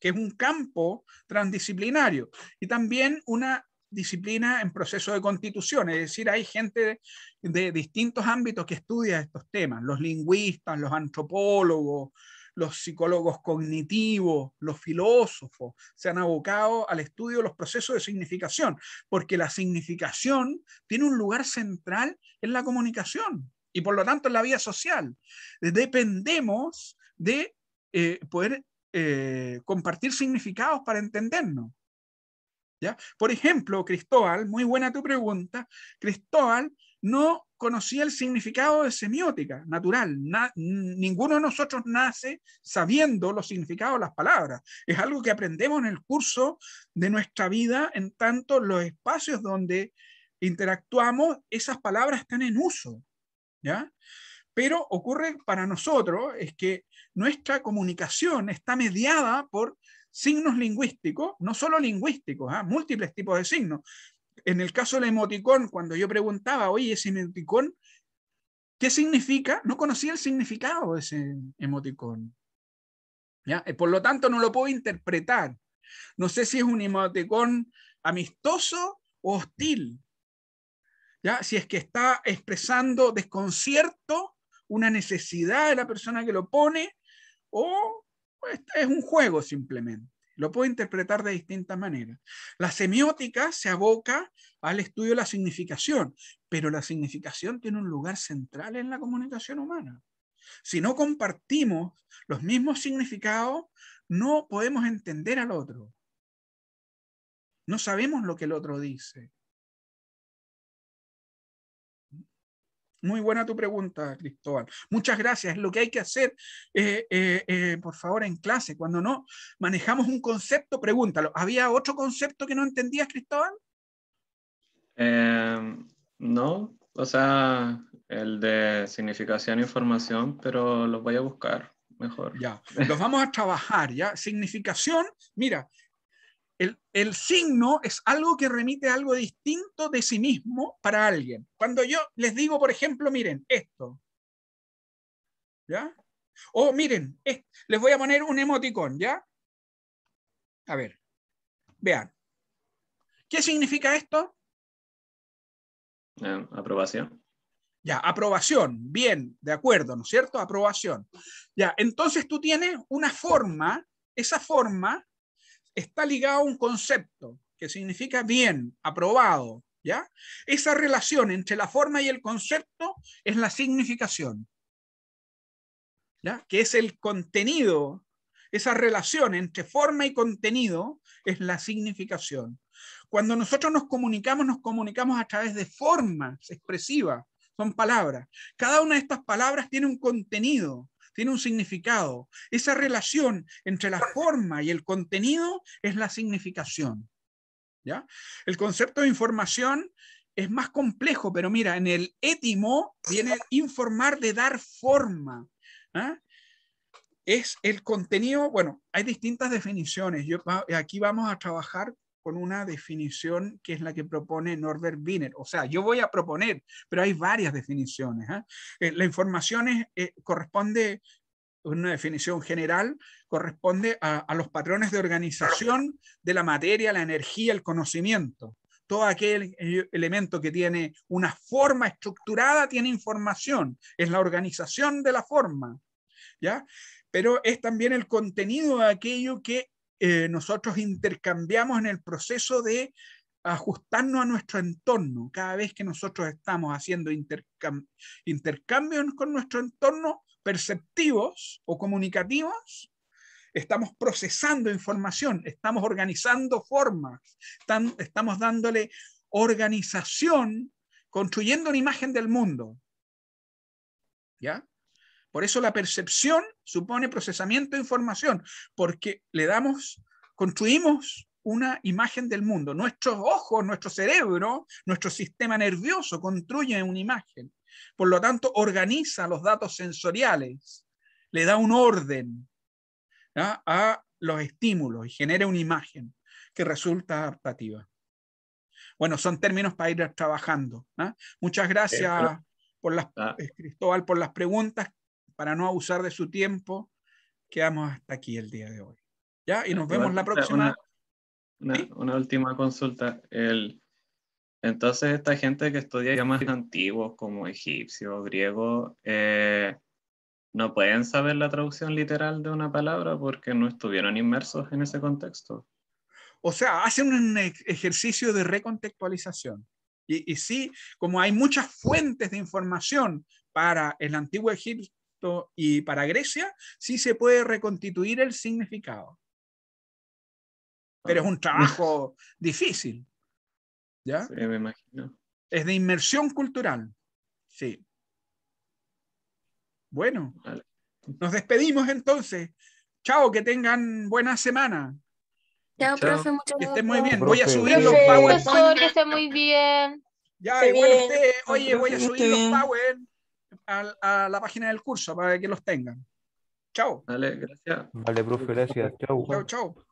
que es un campo transdisciplinario y también una disciplina en proceso de constitución, es decir, hay gente de distintos ámbitos que estudia estos temas, los lingüistas, los antropólogos, los psicólogos cognitivos, los filósofos, se han abocado al estudio de los procesos de significación, porque la significación tiene un lugar central en la comunicación y por lo tanto en la vida social. Dependemos de eh, poder eh, compartir significados para entendernos. ¿ya? Por ejemplo, Cristóbal, muy buena tu pregunta, Cristóbal no conocía el significado de semiótica natural. ninguno de nosotros nace sabiendo los significados de las palabras. Es algo que aprendemos en el curso de nuestra vida, en tanto los espacios donde interactuamos, esas palabras están en uso. Pero ocurre para nosotros es que nuestra comunicación está mediada por signos lingüísticos, no solo lingüísticos, ¿ah? múltiples tipos de signos. En el caso del emoticón, cuando yo preguntaba, oye, ese emoticón, ¿qué significa? No conocía el significado de ese emoticón. Eh, por lo tanto, no lo puedo interpretar. No sé si es un emoticón amistoso o hostil. Si es que está expresando desconcierto, una necesidad de la persona que lo pone, o pues, es un juego simplemente. Lo puedo interpretar de distintas maneras. La semiótica se aboca al estudio de la significación, pero la significación tiene un lugar central en la comunicación humana. Si no compartimos los mismos significados, no podemos entender al otro. No sabemos lo que el otro dice. Muy buena tu pregunta, Cristóbal. Muchas gracias. Es lo que hay que hacer, eh, eh, eh, por favor, en clase. Cuando no manejamos un concepto, pregúntalo. ¿Había otro concepto que no entendías, Cristóbal? Em, no, o sea, el de significación e información, pero los voy a buscar mejor. Ya, los vamos a trabajar, ¿ya? Significación, mira, el, signo es algo que remite a algo distinto de sí mismo para alguien. Cuando yo les digo, por ejemplo, miren esto. ¿Ya? O miren, les voy a poner un emoticón, ¿ya? A ver, vean. ¿Qué significa esto? Eh, aprobación. Ya, aprobación, bien, de acuerdo, ¿no es cierto? Aprobación. Ya, entonces tú tienes una forma, esa forma está ligado a un concepto que significa bien, aprobado, ¿ya? Esa relación entre la forma y el concepto es la significación, Que es el contenido, esa relación entre forma y contenido es la significación. Cuando nosotros nos comunicamos, nos comunicamos a través de formas expresivas, son palabras. Cada una de estas palabras tiene un contenido, tiene un significado. Esa relación entre la forma y el contenido es la significación. ¿ya? El concepto de información es más complejo, pero mira, en el étimo viene informar de dar forma. ¿ah? Es el contenido, bueno, hay distintas definiciones. Yo, aquí vamos a trabajar con una definición que es la que propone Norbert Wiener. O sea, yo voy a proponer, pero hay varias definiciones. ¿ah? Eh, la información es, eh, corresponde, una definición general, corresponde a, los patrones de organización de la materia, la energía, el conocimiento todo aquel eh, elemento que tiene una forma estructurada tiene información, es la organización de la forma, ¿ya? Pero es también el contenido de aquello que eh, nosotros intercambiamos en el proceso de ajustarnos a nuestro entorno. Cada vez que nosotros estamos haciendo intercambios con nuestro entorno, perceptivos o comunicativos, estamos procesando información, estamos organizando formas, estamos dándole organización, construyendo una imagen del mundo. ¿Ya? Por eso la percepción supone procesamiento de información, porque le damos, construimos una imagen del mundo. Nuestros ojos, nuestro cerebro, nuestro sistema nervioso construyen una imagen. Por lo tanto, organiza los datos sensoriales, le da un orden a los estímulos y genera una imagen que resulta adaptativa. Bueno, son términos para ir trabajando. Muchas eh, gracias, por ah. eh, Cristóbal, por las preguntas para no abusar de su tiempo, quedamos hasta aquí el día de hoy. ¿Ya? Y nos vemos la próxima. Una, última consulta. El, entonces, esta gente que estudia idiomas antiguos como egipcio, griego, eh, no pueden saber la traducción literal de una palabra porque no estuvieron inmersos en ese contexto. O sea, hacen un ejercicio de recontextualización. Y, y sí, como hay muchas fuentes de información para el antiguo Egipto, y para Grecia sí se puede reconstituir el significado. Pero es un trabajo difícil. ¿Ya? me imagino. Es de inmersión cultural. Sí. Bueno, nos despedimos entonces. Chao, que tengan buena semana. Chao, profe, Que estén muy bien. voy a subir los PowerPoint. que muy bien. Ya, igual usted. Oye, voy a subir los PowerPoint a, la página del curso para que los tengan. Chao. Dale, gracias. Vale, profe, gracias. Chao. Chao, chao.